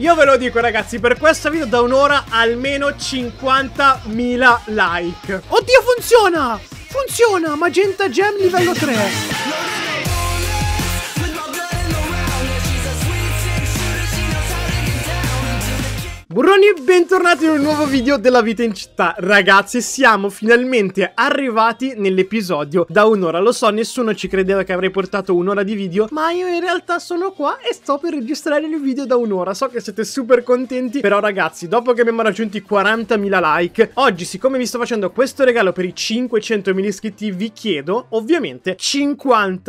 Io ve lo dico ragazzi, per questo video da un'ora almeno 50.000 like. Oddio funziona! Funziona! Magenta Gem livello 3. Burroni e bentornati in un nuovo video della vita in città Ragazzi siamo finalmente arrivati nell'episodio da un'ora Lo so nessuno ci credeva che avrei portato un'ora di video Ma io in realtà sono qua e sto per registrare il video da un'ora So che siete super contenti Però ragazzi dopo che abbiamo raggiunto i 40.000 like Oggi siccome vi sto facendo questo regalo per i 500.000 iscritti Vi chiedo ovviamente 50.000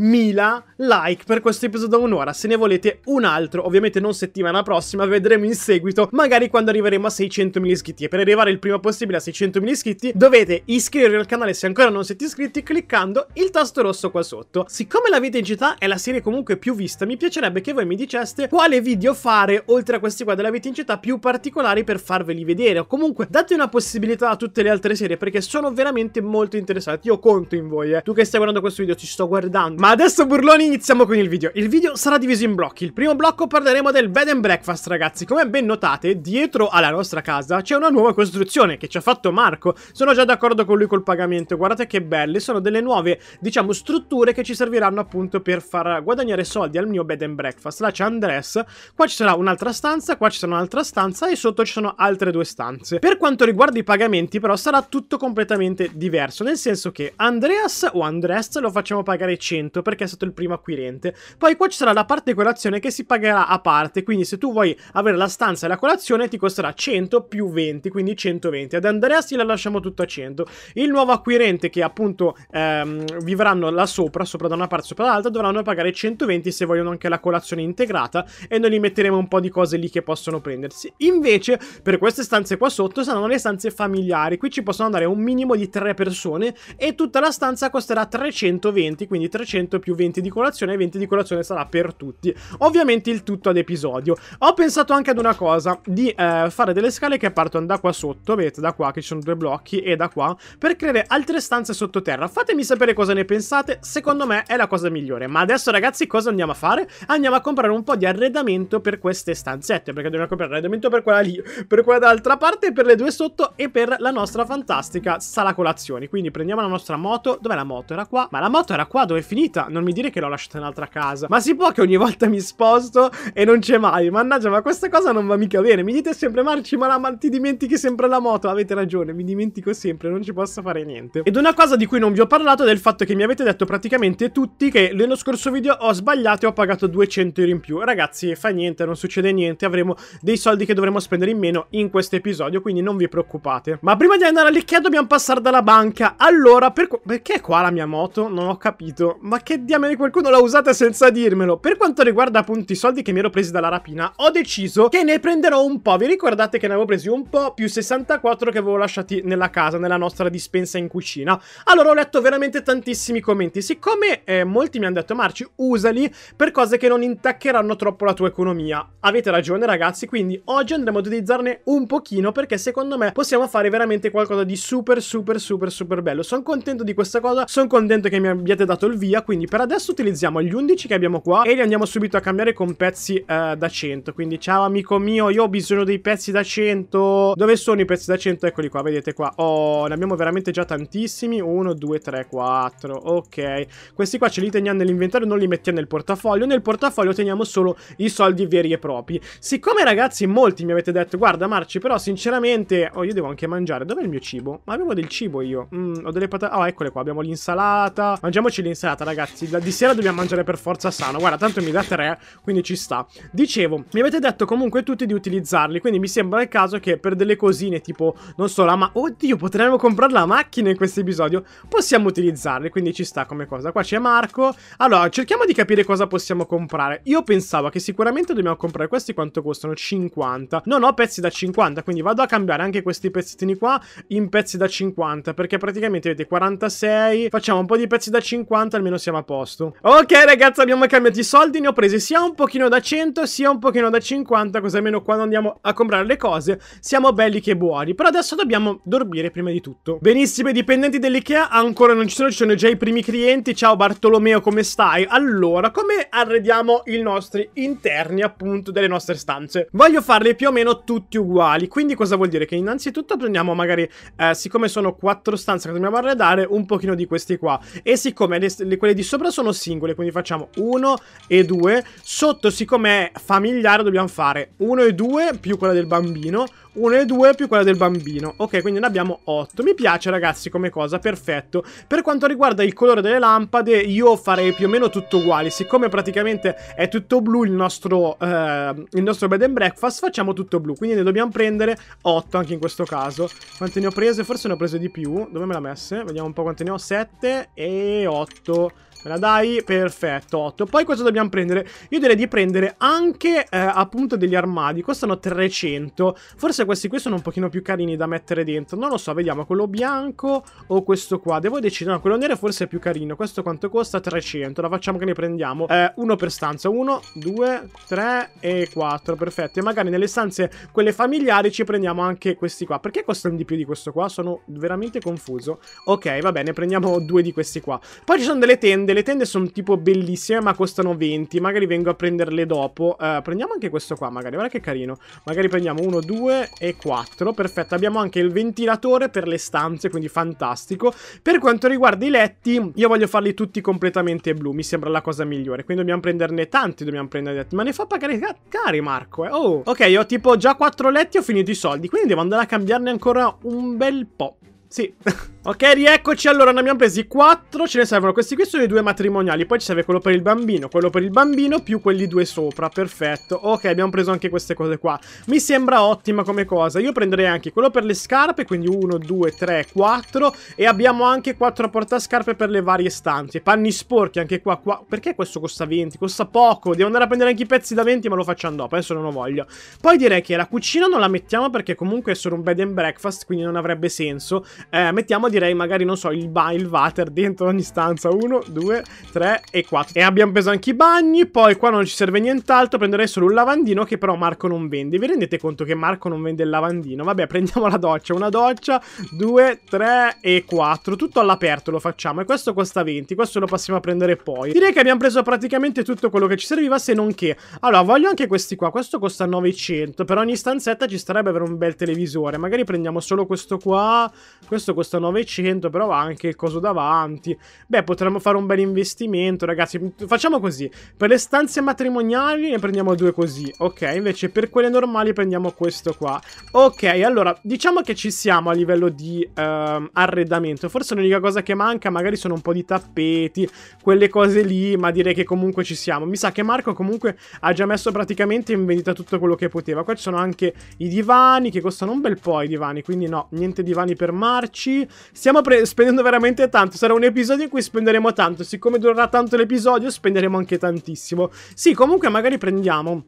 like like per questo episodio da un'ora. Se ne volete un altro, ovviamente non settimana prossima, vedremo in seguito, magari quando arriveremo a 600.000 iscritti. E per arrivare il prima possibile a 600.000 iscritti, dovete iscrivervi al canale se ancora non siete iscritti cliccando il tasto rosso qua sotto. Siccome la vita in città è la serie comunque più vista, mi piacerebbe che voi mi diceste quale video fare, oltre a questi qua della vita in città, più particolari per farveli vedere. O comunque date una possibilità a tutte le altre serie, perché sono veramente molto interessanti Io conto in voi, eh. Tu che stai guardando questo video, ci sto guardando. Ma adesso burloni iniziamo con il video. Il video sarà diviso in blocchi. Il primo blocco parleremo del bed and breakfast, ragazzi. Come ben notate, dietro alla nostra casa c'è una nuova costruzione che ci ha fatto Marco. Sono già d'accordo con lui col pagamento. Guardate che belle. Sono delle nuove, diciamo, strutture che ci serviranno appunto per far guadagnare soldi al mio bed and breakfast. Là c'è Andres. Qua ci sarà un'altra stanza, qua ci sarà un'altra stanza e sotto ci sono altre due stanze. Per quanto riguarda i pagamenti, però, sarà tutto completamente diverso. Nel senso che Andreas o Andres lo facciamo pagare 100 perché è stato il primo a acquirente. Poi qua ci sarà la parte colazione che si pagherà a parte, quindi se tu vuoi avere la stanza e la colazione ti costerà 100 più 20, quindi 120. Ad Andrea si la lasciamo tutta a 100. Il nuovo acquirente che appunto ehm, vivranno là sopra, sopra da una parte, sopra l'altra, dovranno pagare 120 se vogliono anche la colazione integrata e noi gli metteremo un po' di cose lì che possono prendersi. Invece per queste stanze qua sotto saranno le stanze familiari, qui ci possono andare un minimo di 3 persone e tutta la stanza costerà 320, quindi 300 più 20 di colazione colazione, ai 20 di colazione sarà per tutti. Ovviamente il tutto ad episodio. Ho pensato anche ad una cosa, di eh, fare delle scale che partono da qua sotto, vedete da qua che ci sono due blocchi e da qua, per creare altre stanze sottoterra. Fatemi sapere cosa ne pensate, secondo me è la cosa migliore. Ma adesso ragazzi cosa andiamo a fare? Andiamo a comprare un po' di arredamento per queste stanzette, perché dobbiamo comprare arredamento per quella lì, per quella d'altra parte, per le due sotto e per la nostra fantastica sala colazioni. Quindi prendiamo la nostra moto, dov'è la moto? Era qua? Ma la moto era qua, dove è finita? Non mi dire che l'ho lasciata lasciate un'altra casa. Ma si può che ogni volta mi sposto e non c'è mai. Mannaggia, ma questa cosa non va mica bene. Mi dite sempre, Marci, ma, la, ma ti dimentichi sempre la moto. Avete ragione, mi dimentico sempre, non ci posso fare niente. Ed una cosa di cui non vi ho parlato è del fatto che mi avete detto praticamente tutti che nello scorso video ho sbagliato e ho pagato 200 euro in più. Ragazzi, fa niente, non succede niente. Avremo dei soldi che dovremo spendere in meno in questo episodio, quindi non vi preoccupate. Ma prima di andare a all'icchia dobbiamo passare dalla banca. Allora, per perché qua la mia moto? Non ho capito. Ma che diamine qualcosa? qualcuno l'ha usata senza dirmelo. Per quanto riguarda appunto i soldi che mi ero presi dalla rapina, ho deciso che ne prenderò un po'. Vi ricordate che ne avevo presi un po' più 64 che avevo lasciati nella casa, nella nostra dispensa in cucina. Allora ho letto veramente tantissimi commenti. Siccome eh, molti mi hanno detto Marci, usali per cose che non intaccheranno troppo la tua economia. Avete ragione ragazzi, quindi oggi andremo ad utilizzarne un pochino perché secondo me possiamo fare veramente qualcosa di super super super super bello. Sono contento di questa cosa, sono contento che mi abbiate dato il via, quindi per adesso utilizziamo utilizziamo gli 11 che abbiamo qua e li andiamo subito a cambiare con pezzi eh, da 100. Quindi ciao amico mio, io ho bisogno dei pezzi da 100. Dove sono i pezzi da 100? Eccoli qua, vedete qua. Oh, ne abbiamo veramente già tantissimi. 1, 2, 3, 4. Ok. Questi qua ce li teniamo nell'inventario, non li mettiamo nel portafoglio. Nel portafoglio teniamo solo i soldi veri e propri. Siccome ragazzi molti mi avete detto, guarda Marci, però sinceramente... Oh, io devo anche mangiare. Dov'è il mio cibo? Ma avevo del cibo io. Mm, ho delle patate... Oh, eccole qua, abbiamo l'insalata. Mangiamoci l'insalata, ragazzi. di sera dobbiamo mangiare per forza sano. Guarda, tanto mi dà 3, quindi ci sta. Dicevo, mi avete detto comunque tutti di utilizzarli, quindi mi sembra il caso che per delle cosine tipo, non so, la ma... Oddio, potremmo comprare la macchina in questo episodio. Possiamo utilizzarli, quindi ci sta come cosa. Qua c'è Marco. Allora, cerchiamo di capire cosa possiamo comprare. Io pensavo che sicuramente dobbiamo comprare questi quanto costano? 50. Non ho pezzi da 50, quindi vado a cambiare anche questi pezzettini qua in pezzi da 50, perché praticamente vedete, 46, facciamo un po' di pezzi da 50, almeno siamo a posto. Ok Ok ragazzi abbiamo cambiato i soldi, ne ho presi sia un pochino da 100 sia un pochino da 50 così almeno quando andiamo a comprare le cose siamo belli che buoni Però adesso dobbiamo dormire prima di tutto Benissimo i dipendenti dell'Ikea ancora non ci sono, ci sono già i primi clienti Ciao Bartolomeo come stai? Allora come arrediamo i nostri interni appunto delle nostre stanze? Voglio farli più o meno tutti uguali quindi cosa vuol dire? Che innanzitutto prendiamo magari eh, siccome sono quattro stanze che dobbiamo arredare un pochino di questi qua E siccome le, le, quelle di sopra sono singole singole, quindi facciamo 1 e 2. Sotto, siccome è familiare, dobbiamo fare 1 e 2 più quella del bambino, 1 e 2 più quella del bambino. Ok, quindi ne abbiamo 8. Mi piace, ragazzi, come cosa, perfetto. Per quanto riguarda il colore delle lampade, io farei più o meno tutto uguale. Siccome praticamente è tutto blu il nostro, eh, il nostro bed and breakfast, facciamo tutto blu. Quindi ne dobbiamo prendere 8 anche in questo caso. Quante ne ho prese? Forse ne ho prese di più. Dove me l'ha messe? Vediamo un po' quante ne ho. 7 e 8. Me la dai? Perfetto, 8. Poi cosa dobbiamo prendere? Io direi di prendere anche eh, appunto degli armadi. Costano 300. Forse questi qui sono un pochino più carini da mettere dentro. Non lo so, vediamo. Quello bianco o questo qua. Devo decidere. No, quello nero forse è più carino. Questo quanto costa? 300. La facciamo che ne prendiamo. Eh, uno per stanza. 1, 2, 3 e 4. Perfetto. E magari nelle stanze, quelle familiari, ci prendiamo anche questi qua. Perché costano di più di questo qua? Sono veramente confuso. Ok, va bene. Prendiamo due di questi qua. Poi ci sono delle tende tende, le tende sono tipo bellissime ma costano 20, magari vengo a prenderle dopo. Uh, prendiamo anche questo qua magari, guarda che carino. Magari prendiamo 1, 2 e 4, perfetto. Abbiamo anche il ventilatore per le stanze, quindi fantastico. Per quanto riguarda i letti, io voglio farli tutti completamente blu, mi sembra la cosa migliore. Quindi dobbiamo prenderne tanti, dobbiamo prenderne tanti. Ma ne fa pagare cari Marco, eh. Oh, ok, ho tipo già 4 letti, ho finito i soldi, quindi devo andare a cambiarne ancora un bel po'. Sì. Ok, rieccoci. Allora, ne abbiamo presi 4. Ce ne servono questi qui, sono i due matrimoniali. Poi ci serve quello per il bambino, quello per il bambino, più quelli due sopra. Perfetto. Ok, abbiamo preso anche queste cose qua. Mi sembra ottima come cosa. Io prenderei anche quello per le scarpe, quindi 1, 2, 3, 4. E abbiamo anche 4 portascarpe per le varie stanze. Panni sporchi anche qua, qua. Perché questo costa 20? Costa poco. Devo andare a prendere anche i pezzi da 20, ma lo facciamo dopo. Adesso non lo voglio. Poi direi che la cucina non la mettiamo perché comunque è solo un bed and breakfast, quindi non avrebbe senso. Eh, mettiamo direi magari, non so, il, il water dentro ogni stanza. Uno, due, tre e quattro. E abbiamo preso anche i bagni. Poi qua non ci serve nient'altro. Prenderei solo un lavandino che però Marco non vende. Vi rendete conto che Marco non vende il lavandino? Vabbè, prendiamo la doccia. Una doccia, due, tre e quattro. Tutto all'aperto lo facciamo. E questo costa 20. Questo lo passiamo a prendere poi. Direi che abbiamo preso praticamente tutto quello che ci serviva, se non che... Allora, voglio anche questi qua. Questo costa 900. Per ogni stanzetta ci starebbe avere un bel televisore. Magari prendiamo solo questo qua. Questo costa 900. 900, però va anche il coso davanti. Beh, potremmo fare un bel investimento, ragazzi. Facciamo così. Per le stanze matrimoniali ne prendiamo due così, ok? Invece per quelle normali prendiamo questo qua. Ok, allora, diciamo che ci siamo a livello di ehm, arredamento. Forse l'unica cosa che manca magari sono un po' di tappeti, quelle cose lì, ma direi che comunque ci siamo. Mi sa che Marco comunque ha già messo praticamente in vendita tutto quello che poteva. Qua ci sono anche i divani, che costano un bel po' i divani, quindi no, niente divani per Marci. Stiamo spendendo veramente tanto. Sarà un episodio in cui spenderemo tanto. Siccome durerà tanto l'episodio, spenderemo anche tantissimo. Sì, comunque magari prendiamo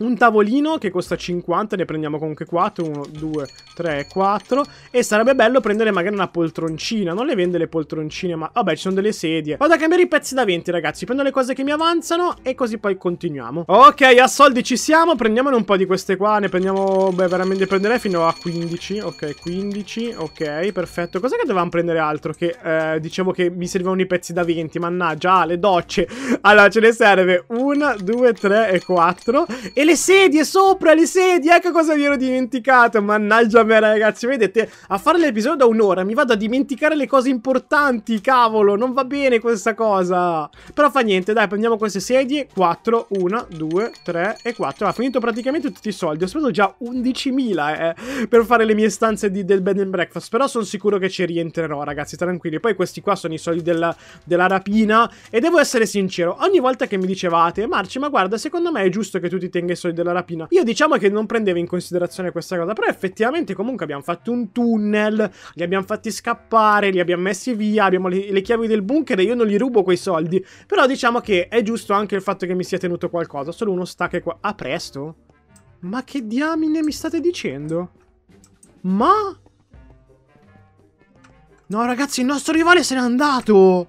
un tavolino che costa 50, ne prendiamo comunque 4, 1, 2, 3, 4 e sarebbe bello prendere magari una poltroncina, non le vende le poltroncine ma vabbè ci sono delle sedie. Vado a cambiare i pezzi da 20 ragazzi, prendo le cose che mi avanzano e così poi continuiamo. Ok a soldi ci siamo, prendiamone un po' di queste qua, ne prendiamo, beh veramente prenderei fino a 15, ok 15, ok perfetto. Cos'è che dovevamo prendere altro? Che eh, dicevo che mi servivano i pezzi da 20, mannaggia, ah, le docce. Allora ce ne serve 1, 2, 3 e 4 e le le sedie sopra, le sedie, ecco cosa mi ero dimenticato, mannaggia me ragazzi, vedete, a fare l'episodio da un'ora mi vado a dimenticare le cose importanti, cavolo, non va bene questa cosa. Però fa niente, dai, prendiamo queste sedie, 4, 1, 2, 3 e 4, ah, ha finito praticamente tutti i soldi, ho speso già 11.000 eh, per fare le mie stanze di, del bed and breakfast, però sono sicuro che ci rientrerò ragazzi, tranquilli, poi questi qua sono i soldi della, della rapina e devo essere sincero, ogni volta che mi dicevate, Marci, ma guarda, secondo me è giusto che tu ti tenga i episodi della rapina. Io diciamo che non prendevo in considerazione questa cosa, però effettivamente comunque abbiamo fatto un tunnel, li abbiamo fatti scappare, li abbiamo messi via, abbiamo le, le chiavi del bunker e io non gli rubo quei soldi. Però diciamo che è giusto anche il fatto che mi sia tenuto qualcosa, solo uno stacche qua. A presto? Ma che diamine mi state dicendo? Ma... No ragazzi, il nostro rivale se n'è andato!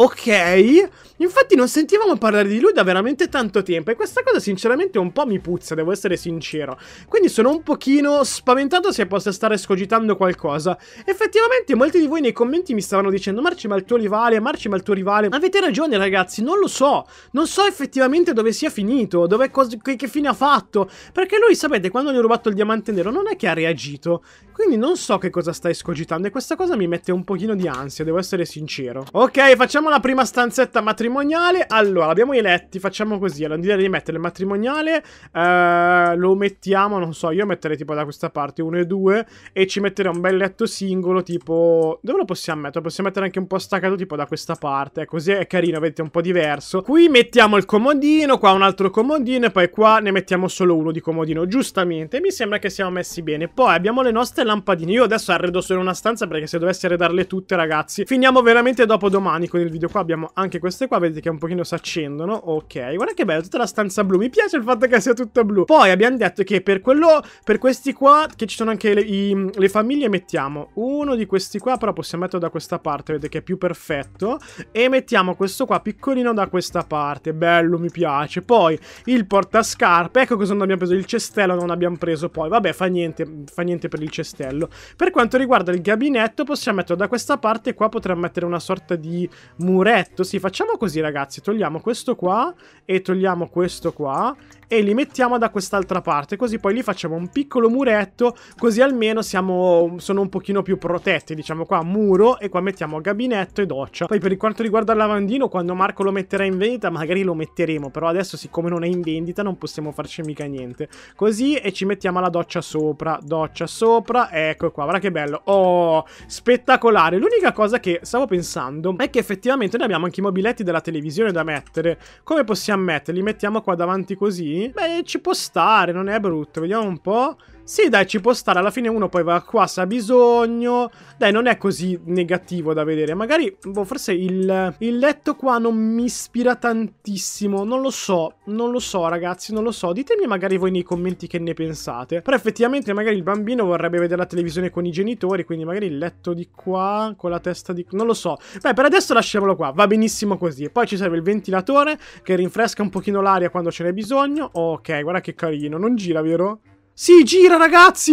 ok. Infatti non sentivamo parlare di lui da veramente tanto tempo e questa cosa sinceramente un po' mi puzza, devo essere sincero. Quindi sono un pochino spaventato se possa stare scogitando qualcosa. Effettivamente molti di voi nei commenti mi stavano dicendo Marci ma il tuo rivale, Marci ma il tuo rivale. Avete ragione ragazzi, non lo so. Non so effettivamente dove sia finito, dove che fine ha fatto. Perché lui, sapete, quando gli ho rubato il diamante nero non è che ha reagito. Quindi non so che cosa stai scogitando e questa cosa mi mette un pochino di ansia, devo essere sincero. Ok, facciamo la prima stanzetta matrimoniale. Allora, abbiamo i letti, facciamo così. Allora, direi di mettere il matrimoniale. Eh, lo mettiamo, non so, io metterei tipo da questa parte uno e due. e ci metterei un bel letto singolo, tipo... Dove lo possiamo mettere? possiamo mettere anche un po' staccato, tipo da questa parte. Eh, così è carino, vedete, un po' diverso. Qui mettiamo il comodino, qua un altro comodino e poi qua ne mettiamo solo uno di comodino, giustamente. Mi sembra che siamo messi bene. Poi abbiamo le nostre lampadine. Io adesso arredo solo una stanza perché se dovessi arredarle tutte, ragazzi, finiamo veramente dopo domani con il del video qua abbiamo anche queste qua, vedete che un pochino si accendono, ok, guarda che bello, tutta la stanza blu, mi piace il fatto che sia tutta blu. Poi abbiamo detto che per quello, per questi qua, che ci sono anche le, i, le famiglie, mettiamo uno di questi qua, però possiamo metterlo da questa parte, vedete che è più perfetto, e mettiamo questo qua piccolino da questa parte, bello, mi piace. Poi il portascarpe, ecco cosa non abbiamo preso, il cestello non abbiamo preso poi, vabbè fa niente, fa niente per il cestello. Per quanto riguarda il gabinetto possiamo metterlo da questa parte, qua potremmo mettere una sorta di muretto. Sì, facciamo così, ragazzi. Togliamo questo qua e togliamo questo qua e li mettiamo da quest'altra parte. Così poi li facciamo un piccolo muretto, così almeno siamo, sono un pochino più protetti. Diciamo qua muro e qua mettiamo gabinetto e doccia. Poi per quanto riguarda il lavandino, quando Marco lo metterà in vendita, magari lo metteremo. Però adesso, siccome non è in vendita, non possiamo farci mica niente. Così e ci mettiamo la doccia sopra, doccia sopra. Ecco qua, guarda che bello. Oh, spettacolare. L'unica cosa che stavo pensando è che effettivamente effettivamente noi abbiamo anche i mobiletti della televisione da mettere. Come possiamo metterli? Li mettiamo qua davanti così? Beh, ci può stare, non è brutto. Vediamo un po'. Sì, dai, ci può stare. Alla fine uno poi va qua se ha bisogno. Dai, non è così negativo da vedere. Magari, boh, forse il, il, letto qua non mi ispira tantissimo. Non lo so, non lo so, ragazzi, non lo so. Ditemi magari voi nei commenti che ne pensate. Però effettivamente magari il bambino vorrebbe vedere la televisione con i genitori, quindi magari il letto di qua, con la testa di... Non lo so. Beh, per adesso lasciamolo qua. Va benissimo così. Poi ci serve il ventilatore che rinfresca un pochino l'aria quando ce n'è bisogno. Ok, guarda che carino. Non gira, vero? Sì, gira ragazzi!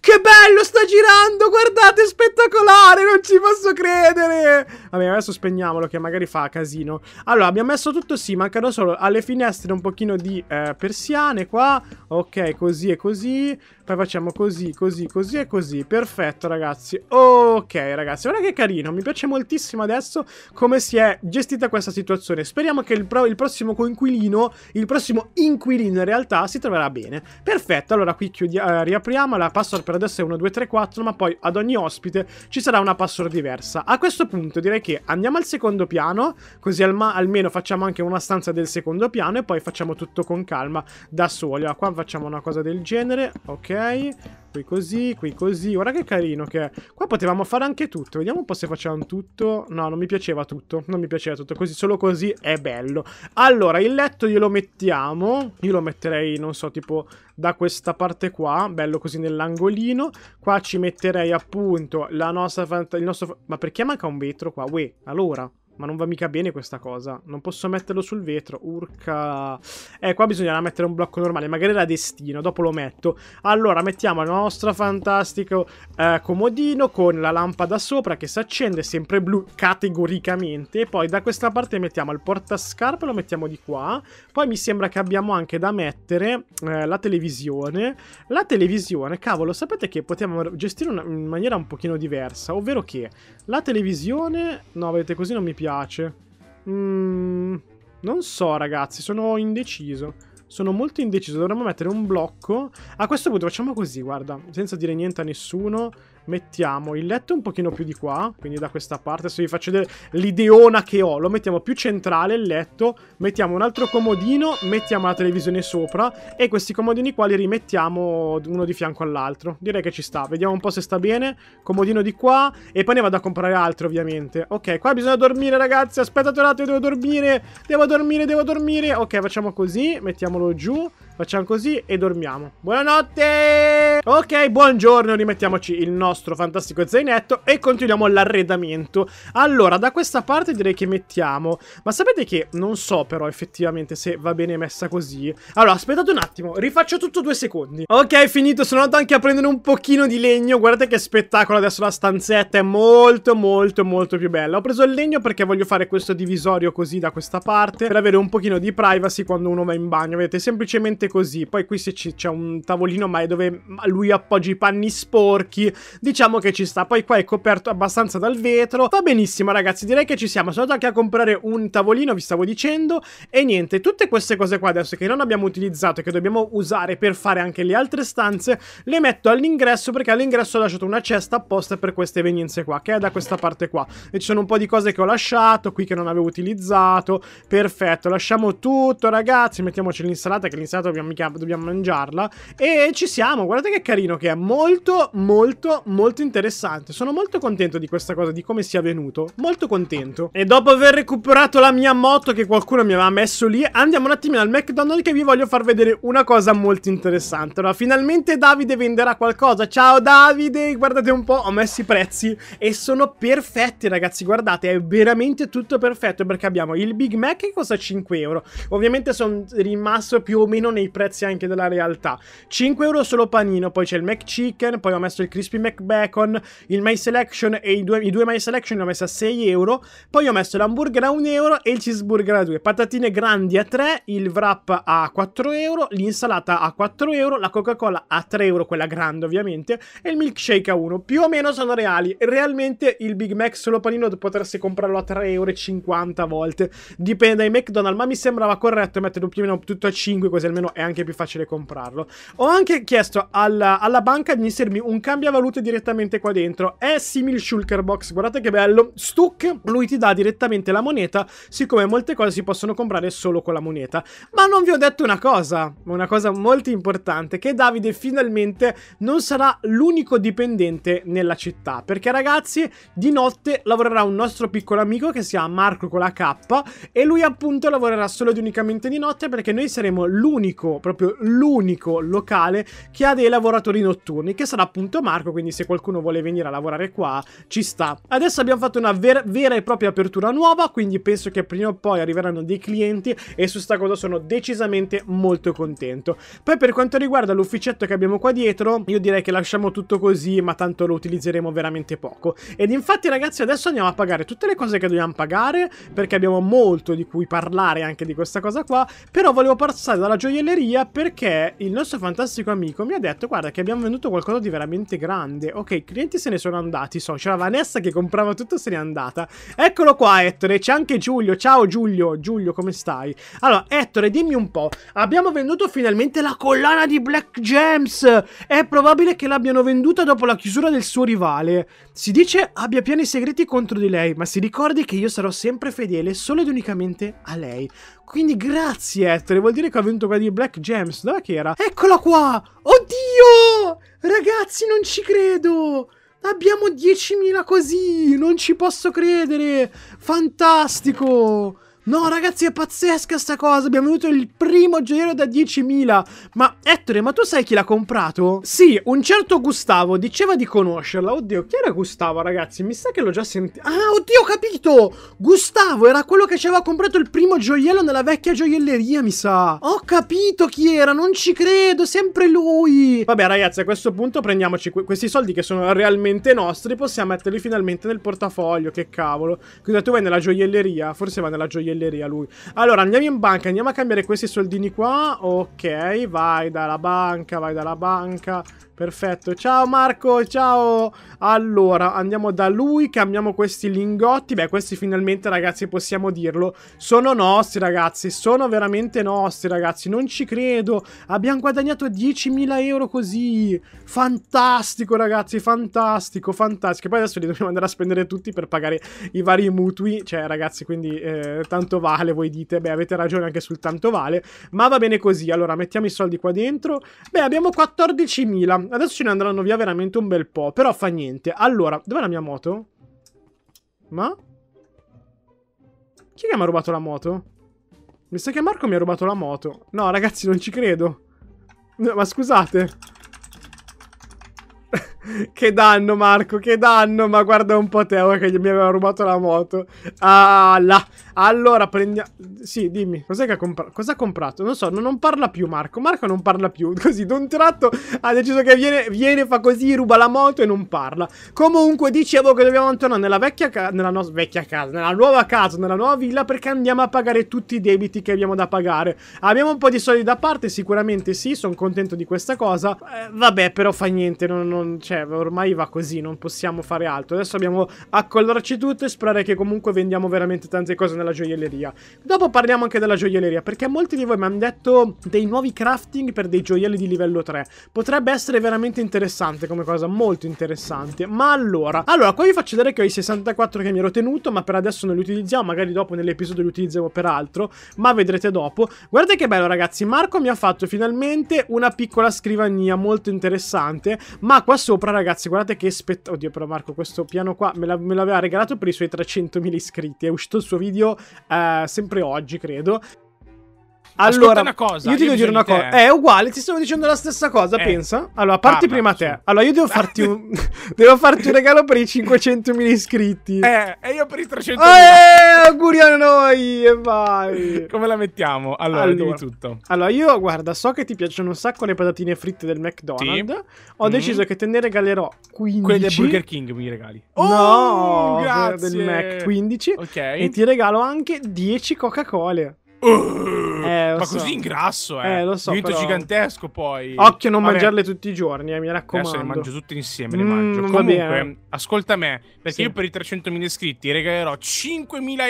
Che bello, sta girando! Guardate, è spettacolare! Non ci posso credere! Vabbè, adesso spegniamolo che magari fa casino. Allora, abbiamo messo tutto sì, mancano solo alle finestre un pochino di eh, persiane qua. Ok, così e così. Poi facciamo così, così, così e così. Perfetto, ragazzi. Ok, ragazzi. Guarda che carino. Mi piace moltissimo adesso come si è gestita questa situazione. Speriamo che il, pro il prossimo coinquilino, il prossimo inquilino in realtà, si troverà bene. Perfetto, allora qui eh, riapriamo. La password per adesso è 1, 2, 3, 4, ma poi ad ogni ospite ci sarà una password diversa. A questo punto direi che andiamo al secondo piano, così al almeno facciamo anche una stanza del secondo piano e poi facciamo tutto con calma da soli. Allora, qua facciamo una cosa del genere, ok. Qui così, qui così. Guarda che carino che è. Qua potevamo fare anche tutto. Vediamo un po' se facciamo tutto. No, non mi piaceva tutto. Non mi piaceva tutto. Così, solo così è bello. Allora, il letto glielo mettiamo. Io lo metterei, non so, tipo da questa parte qua. Bello così nell'angolino. Qua ci metterei appunto la nostra... il nostro... Ma perché manca un vetro qua? Uè, allora... Ma non va mica bene questa cosa. Non posso metterlo sul vetro. Urca. Eh, qua bisognerà mettere un blocco normale. Magari era destino. Dopo lo metto. Allora, mettiamo il nostro fantastico eh, comodino con la lampada sopra che si accende sempre blu categoricamente. E poi da questa parte mettiamo il portascarpe. Lo mettiamo di qua. Poi mi sembra che abbiamo anche da mettere eh, la televisione. La televisione, cavolo, sapete che potevamo gestire una, in maniera un pochino diversa. Ovvero che la televisione... No, vedete, così non mi piace piace? Mm, non so, ragazzi, sono indeciso. Sono molto indeciso, dovremmo mettere un blocco. A questo punto facciamo così, guarda, senza dire niente a nessuno mettiamo il letto un pochino più di qua, quindi da questa parte, se vi faccio vedere l'ideona che ho, lo mettiamo più centrale il letto, mettiamo un altro comodino, mettiamo la televisione sopra e questi comodini qua li rimettiamo uno di fianco all'altro, direi che ci sta, vediamo un po' se sta bene, comodino di qua e poi ne vado a comprare altro ovviamente, ok, qua bisogna dormire ragazzi, aspettate un attimo, devo dormire, devo dormire, devo dormire, ok facciamo così, mettiamolo giù Facciamo così e dormiamo. Buonanotte! Ok, buongiorno, rimettiamoci il nostro fantastico zainetto e continuiamo l'arredamento. Allora, da questa parte direi che mettiamo... Ma sapete che non so però effettivamente se va bene messa così. Allora, aspettate un attimo, rifaccio tutto due secondi. Ok, finito, sono andato anche a prendere un pochino di legno. Guardate che spettacolo adesso la stanzetta è molto molto molto più bella. Ho preso il legno perché voglio fare questo divisorio così da questa parte per avere un pochino di privacy quando uno va in bagno. Vedete, semplicemente così. Poi qui se c'è un tavolino ma è dove lui appoggia i panni sporchi, diciamo che ci sta. Poi qua è coperto abbastanza dal vetro. Va benissimo ragazzi, direi che ci siamo. Sono andato anche a comprare un tavolino, vi stavo dicendo. E niente, tutte queste cose qua adesso che non abbiamo utilizzato e che dobbiamo usare per fare anche le altre stanze, le metto all'ingresso perché all'ingresso ho lasciato una cesta apposta per queste evenienze qua, che è da questa parte qua. E ci sono un po' di cose che ho lasciato, qui che non avevo utilizzato. Perfetto, lasciamo tutto ragazzi, mettiamoci l'insalata che l'insalata ovviamente dobbiamo, dobbiamo mangiarla. E ci siamo, guardate che carino che è, molto, molto, molto interessante. Sono molto contento di questa cosa, di come sia venuto, molto contento. E dopo aver recuperato la mia moto che qualcuno mi aveva messo lì, andiamo un attimino al McDonald's che vi voglio far vedere una cosa molto interessante. Allora, finalmente Davide venderà qualcosa. Ciao Davide, guardate un po', ho messo i prezzi e sono perfetti ragazzi, guardate, è veramente tutto perfetto perché abbiamo il Big Mac che costa 5 euro. Ovviamente sono rimasto più o meno nei i prezzi anche della realtà. 5 euro solo panino, poi c'è il Mac Chicken, poi ho messo il Crispy Mac Bacon, il My Selection e i due, i due My Selection li ho messi a 6 euro, poi ho messo l'hamburger a 1 euro e il cheeseburger a 2, patatine grandi a 3, il wrap a 4 euro, l'insalata a 4 euro, la Coca-Cola a 3 euro, quella grande ovviamente, e il milkshake a 1. Più o meno sono reali, realmente il Big Mac solo panino potresti comprarlo a 3,50 euro 50 volte, dipende dai McDonald's, ma mi sembrava corretto metterlo più o meno tutto a 5 così almeno meno è anche più facile comprarlo. Ho anche chiesto alla, alla banca di inserirmi un cambiavalute direttamente qua dentro. È simil shulker box, guardate che bello. Stuck, lui ti dà direttamente la moneta, siccome molte cose si possono comprare solo con la moneta. Ma non vi ho detto una cosa, una cosa molto importante, che Davide finalmente non sarà l'unico dipendente nella città. Perché ragazzi, di notte lavorerà un nostro piccolo amico che si chiama Marco con la K e lui appunto lavorerà solo ed unicamente di notte perché noi saremo l'unico l'unico, proprio l'unico locale che ha dei lavoratori notturni, che sarà appunto Marco, quindi se qualcuno vuole venire a lavorare qua ci sta. Adesso abbiamo fatto una ver vera e propria apertura nuova, quindi penso che prima o poi arriveranno dei clienti e su sta cosa sono decisamente molto contento. Poi per quanto riguarda l'ufficetto che abbiamo qua dietro, io direi che lasciamo tutto così, ma tanto lo utilizzeremo veramente poco. Ed infatti ragazzi adesso andiamo a pagare tutte le cose che dobbiamo pagare, perché abbiamo molto di cui parlare anche di questa cosa qua, però volevo passare dalla gioielleria gioielleria perché il nostro fantastico amico mi ha detto guarda che abbiamo venduto qualcosa di veramente grande. Ok, i clienti se ne sono andati, so, c'era Vanessa che comprava tutto se n'è andata. Eccolo qua Ettore, c'è anche Giulio, ciao Giulio, Giulio come stai? Allora Ettore dimmi un po', abbiamo venduto finalmente la collana di Black Gems, è probabile che l'abbiano venduta dopo la chiusura del suo rivale. Si dice abbia piani segreti contro di lei, ma si ricordi che io sarò sempre fedele solo ed unicamente a lei. Quindi grazie Ettore, vuol dire che ho vinto quella di Black Gems. Dov'è che era? Eccola qua! Oddio! Ragazzi, non ci credo! Abbiamo 10.000 così! Non ci posso credere! Fantastico! No ragazzi è pazzesca sta cosa Abbiamo avuto il primo gioiello da 10.000 Ma Ettore ma tu sai chi l'ha comprato? Sì un certo Gustavo Diceva di conoscerla Oddio chi era Gustavo ragazzi? Mi sa che l'ho già sentito Ah oddio ho capito Gustavo era quello che ci aveva comprato il primo gioiello Nella vecchia gioielleria mi sa Ho capito chi era non ci credo Sempre lui Vabbè ragazzi a questo punto prendiamoci que questi soldi che sono realmente nostri Possiamo metterli finalmente nel portafoglio Che cavolo Cosa tu vai nella gioielleria? Forse va nella gioielleria cavalleria lui. Allora, andiamo in banca, andiamo a cambiare questi soldini qua. Ok, vai dalla banca, vai dalla banca. Perfetto, ciao Marco, ciao! Allora, andiamo da lui, cambiamo questi lingotti. Beh, questi finalmente, ragazzi, possiamo dirlo. Sono nostri, ragazzi, sono veramente nostri, ragazzi. Non ci credo. Abbiamo guadagnato 10.000 euro così. Fantastico, ragazzi, fantastico, fantastico. Poi adesso li dobbiamo andare a spendere tutti per pagare i vari mutui. Cioè, ragazzi, quindi eh, tanto vale, voi dite. Beh, avete ragione anche sul tanto vale. Ma va bene così. Allora, mettiamo i soldi qua dentro. Beh, abbiamo 14.000 adesso ce ne andranno via veramente un bel po'. Però fa niente. Allora, dov'è la mia moto? Ma? Chi è che mi ha rubato la moto? Mi sa che Marco mi ha rubato la moto. No, ragazzi, non ci credo. No, ma scusate. Che danno, Marco, che danno. Ma guarda un po' Teo che mi aveva rubato la moto. Ah, là. Allora, prendiamo... Sì, dimmi, cos'è che ha comprato? Cosa ha comprato? Non so, non, parla più Marco. Marco non parla più. Così, d'un tratto ha deciso che viene, viene, fa così, ruba la moto e non parla. Comunque, dicevo che dobbiamo tornare nella vecchia casa... Nella nostra vecchia casa, nella nuova casa, nella nuova villa, perché andiamo a pagare tutti i debiti che abbiamo da pagare. Abbiamo un po' di soldi da parte, sicuramente sì, sono contento di questa cosa. Eh, vabbè, però fa niente, non... non cioè, cioè, ormai va così, non possiamo fare altro. Adesso abbiamo accollarci tutto e sperare che comunque vendiamo veramente tante cose nella gioielleria. Dopo parliamo anche della gioielleria, perché molti di voi mi hanno detto dei nuovi crafting per dei gioielli di livello 3. Potrebbe essere veramente interessante come cosa, molto interessante. Ma allora, allora qua vi faccio vedere che ho i 64 che mi ero tenuto, ma per adesso non li utilizziamo, magari dopo nell'episodio li utilizziamo per altro, ma vedrete dopo. Guardate che bello ragazzi, Marco mi ha fatto finalmente una piccola scrivania molto interessante, ma qua sopra però ragazzi, guardate che spettacolo. Oddio, però Marco, questo piano qua me, l'aveva regalato per i suoi 300.000 iscritti. È uscito il suo video eh, sempre oggi, credo. Allora, una cosa, io ti devo dire una cosa. È uguale, ti stavo dicendo la stessa cosa, eh. pensa. Allora, parti Parla, prima su. te. Allora, io devo farti un devo farti un regalo per i 500 mila iscritti. Eh, e io per i 300 mila. Eh, auguri a noi e vai. Come la mettiamo? Allora, allora, tutto. Allora, io guarda, so che ti piacciono un sacco le patatine fritte del McDonald's. Sì. Ho mm. deciso che te ne regalerò 15. Quelle del Burger King mi regali. Oh, no, grazie. del Mac 15. Ok. E ti regalo anche 10 Coca-Cola eh, eh ma so. così ingrasso, eh. eh lo so. Divento gigantesco poi. Occhio, non mangiarle tutti i giorni, eh, mi raccomando. Adesso le mangio tutte insieme. Le mm, mangio. Mm, Comunque, ascolta me, perché sì. io per i 300.000 iscritti regalerò 5.000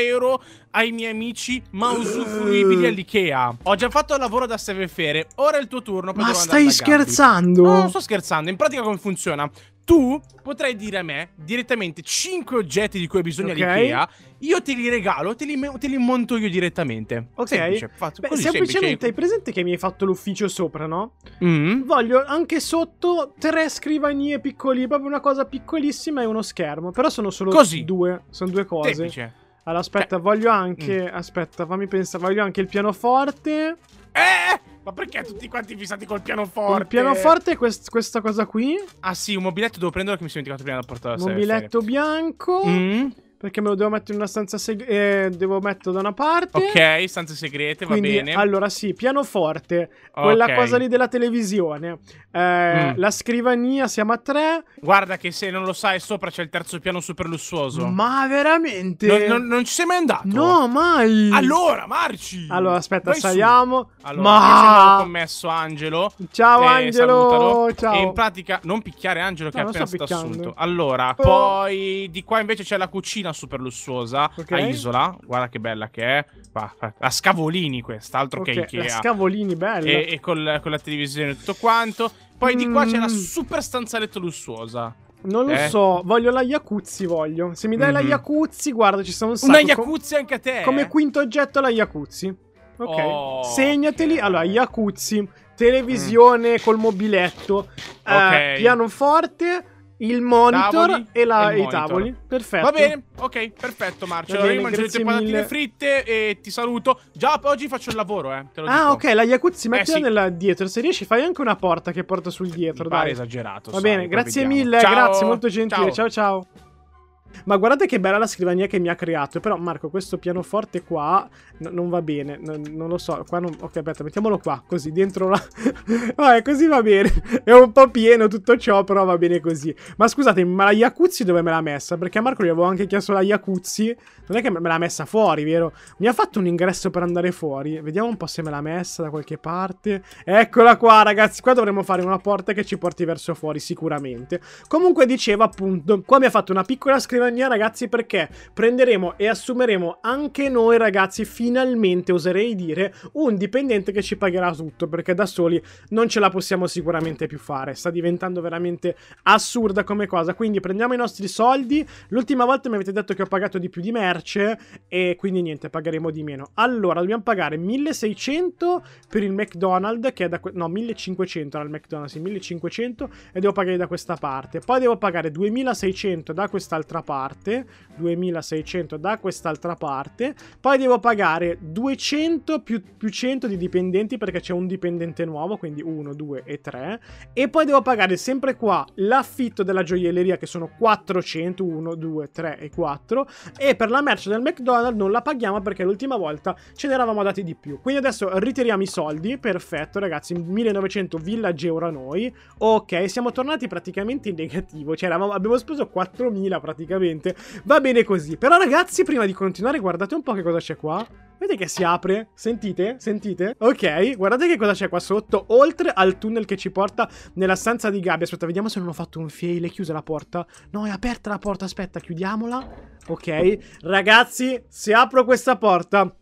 euro ai miei amici, ma usufruibili uh. Mm. all'IKEA. Ho già fatto il lavoro da servefere. Ora è il tuo turno. Ma stai scherzando? No, non sto scherzando. In pratica, come funziona? tu potrai dire a me direttamente 5 oggetti di cui hai bisogno okay. all'IKEA, io te li regalo, te li, te li monto io direttamente. Ok. Semplice, fatto, Beh, semplicemente semplice. hai presente che mi hai fatto l'ufficio sopra, no? mm Voglio anche sotto tre scrivanie piccoli, proprio una cosa piccolissima e uno schermo, però sono solo Così. due, sono due cose. Semplice. Allora, aspetta, cioè. voglio anche. Mm. Aspetta, fammi pensare. Voglio anche il pianoforte. Eh! Ma perché tutti quanti fissati col pianoforte? Il pianoforte è quest questa cosa qui? Ah sì, un mobiletto devo prenderlo che mi sono dimenticato prima da portare. Mobiletto bianco. Mm. Perché me lo devo mettere in una stanza segreta. Eh, devo metterlo da una parte. Ok, stanze segrete, Quindi, va bene. Allora, sì, pianoforte. Quella cosa lì della televisione. Eh, mm. La scrivania, siamo a tre. Guarda, che se non lo sai, sopra c'è il terzo piano super lussuoso. Ma veramente? Non, non, non ci sei mai andato? No, mai. Allora, Marci. Allora, aspetta, Vai saliamo. Allora, Ma... ho commesso Angelo. Ciao, eh, Angelo. Salutalo. Ciao. E in pratica, non picchiare Angelo, no, che è appena stato assunto. Allora, oh. poi di qua invece c'è la cucina piscina super lussuosa okay. a Isola. Guarda che bella che è. A Scavolini quest'altro okay. che Ikea. A Scavolini, bella. E, e col, con la televisione e tutto quanto. Poi mm. di qua c'è la mm. super stanza lussuosa. Non lo eh? so, voglio la Yakuzzi, voglio. Se mi dai mm -hmm. la Yakuzzi, mm-hmm. guarda, ci sono un sacco. Una Yakuzzi anche a te! Come eh? quinto oggetto la Yakuzzi. Ok. Oh, Segnateli. Okay. Allora, Yakuzzi, televisione mm. col mobiletto, eh, okay. eh, pianoforte il monitor tavoli e, la, e i tavoli. Perfetto. Va bene, ok, perfetto Marcio. Allora Io mangio le tue patatine mille. fritte e ti saluto. Già oggi faccio il lavoro, eh. Te ah, dico. ok, la Yakuzzi, eh, mettila eh, sì. nella dietro. Se riesci, fai anche una porta che porta sul dietro. Mi dai. esagerato. Va sai, bene, grazie vediamo. mille, ciao. grazie, molto gentile. ciao. ciao. ciao. Ma guardate che bella la scrivania che mi ha creato. Però, Marco, questo pianoforte qua non va bene. N non lo so. Non... Ok, aspetta, mettiamolo qua. Così, dentro la... Vabbè, così va bene. È un po' pieno tutto ciò, però va bene così. Ma scusate, ma la Iacuzzi dove me l'ha messa? Perché a Marco gli avevo anche chiesto la Iacuzzi. Non è che me l'ha messa fuori, vero? Mi ha fatto un ingresso per andare fuori. Vediamo un po' se me l'ha messa da qualche parte. Eccola qua, ragazzi. Qua dovremmo fare una porta che ci porti verso fuori, sicuramente. Comunque, dicevo, appunto, qua mi ha fatto una piccola scrivania scrivania ragazzi perché prenderemo e assumeremo anche noi ragazzi finalmente oserei dire un dipendente che ci pagherà tutto perché da soli non ce la possiamo sicuramente più fare sta diventando veramente assurda come cosa quindi prendiamo i nostri soldi l'ultima volta mi avete detto che ho pagato di più di merce e quindi niente pagheremo di meno allora dobbiamo pagare 1600 per il McDonald's che è da no 1500 era McDonald's 1500 e devo pagare da questa parte poi devo pagare 2600 da quest'altra parte parte, 2600 da quest'altra parte, poi devo pagare 200 più, più 100 di dipendenti perché c'è un dipendente nuovo, quindi 1, 2 e 3, e poi devo pagare sempre qua l'affitto della gioielleria che sono 400, 1, 2, 3 e 4, e per la merce del McDonald's non la paghiamo perché l'ultima volta ce ne eravamo dati di più. Quindi adesso ritiriamo i soldi, perfetto ragazzi, 1900 village euro noi, ok, siamo tornati praticamente in negativo, cioè eravamo, abbiamo speso 4000 praticamente praticamente. Va bene così. Però ragazzi, prima di continuare, guardate un po' che cosa c'è qua. Vedete che si apre? Sentite? Sentite? Ok, guardate che cosa c'è qua sotto, oltre al tunnel che ci porta nella stanza di gabbia. Aspetta, vediamo se non ho fatto un fail. È chiusa la porta? No, è aperta la porta, aspetta, chiudiamola. Ok, ragazzi, se apro questa porta...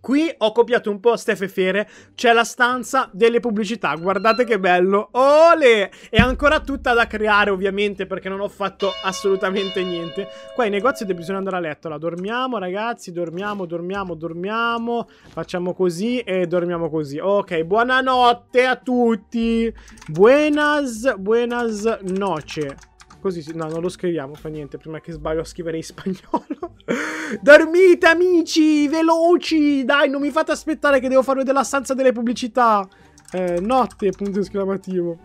Qui ho copiato un po' Stef Fere, c'è la stanza delle pubblicità, guardate che bello, ole! È ancora tutta da creare ovviamente perché non ho fatto assolutamente niente. Qua i negozi bisogna andare a letto, allora dormiamo ragazzi, dormiamo, dormiamo, dormiamo, facciamo così e dormiamo così. Ok, buonanotte a tutti, buenas, buenas noce. Così, no, non lo scriviamo, fa niente, prima che sbaglio a scrivere in spagnolo. Dormite, amici, veloci! Dai, non mi fate aspettare che devo fare della stanza delle pubblicità! Eh, notte, punto esclamativo.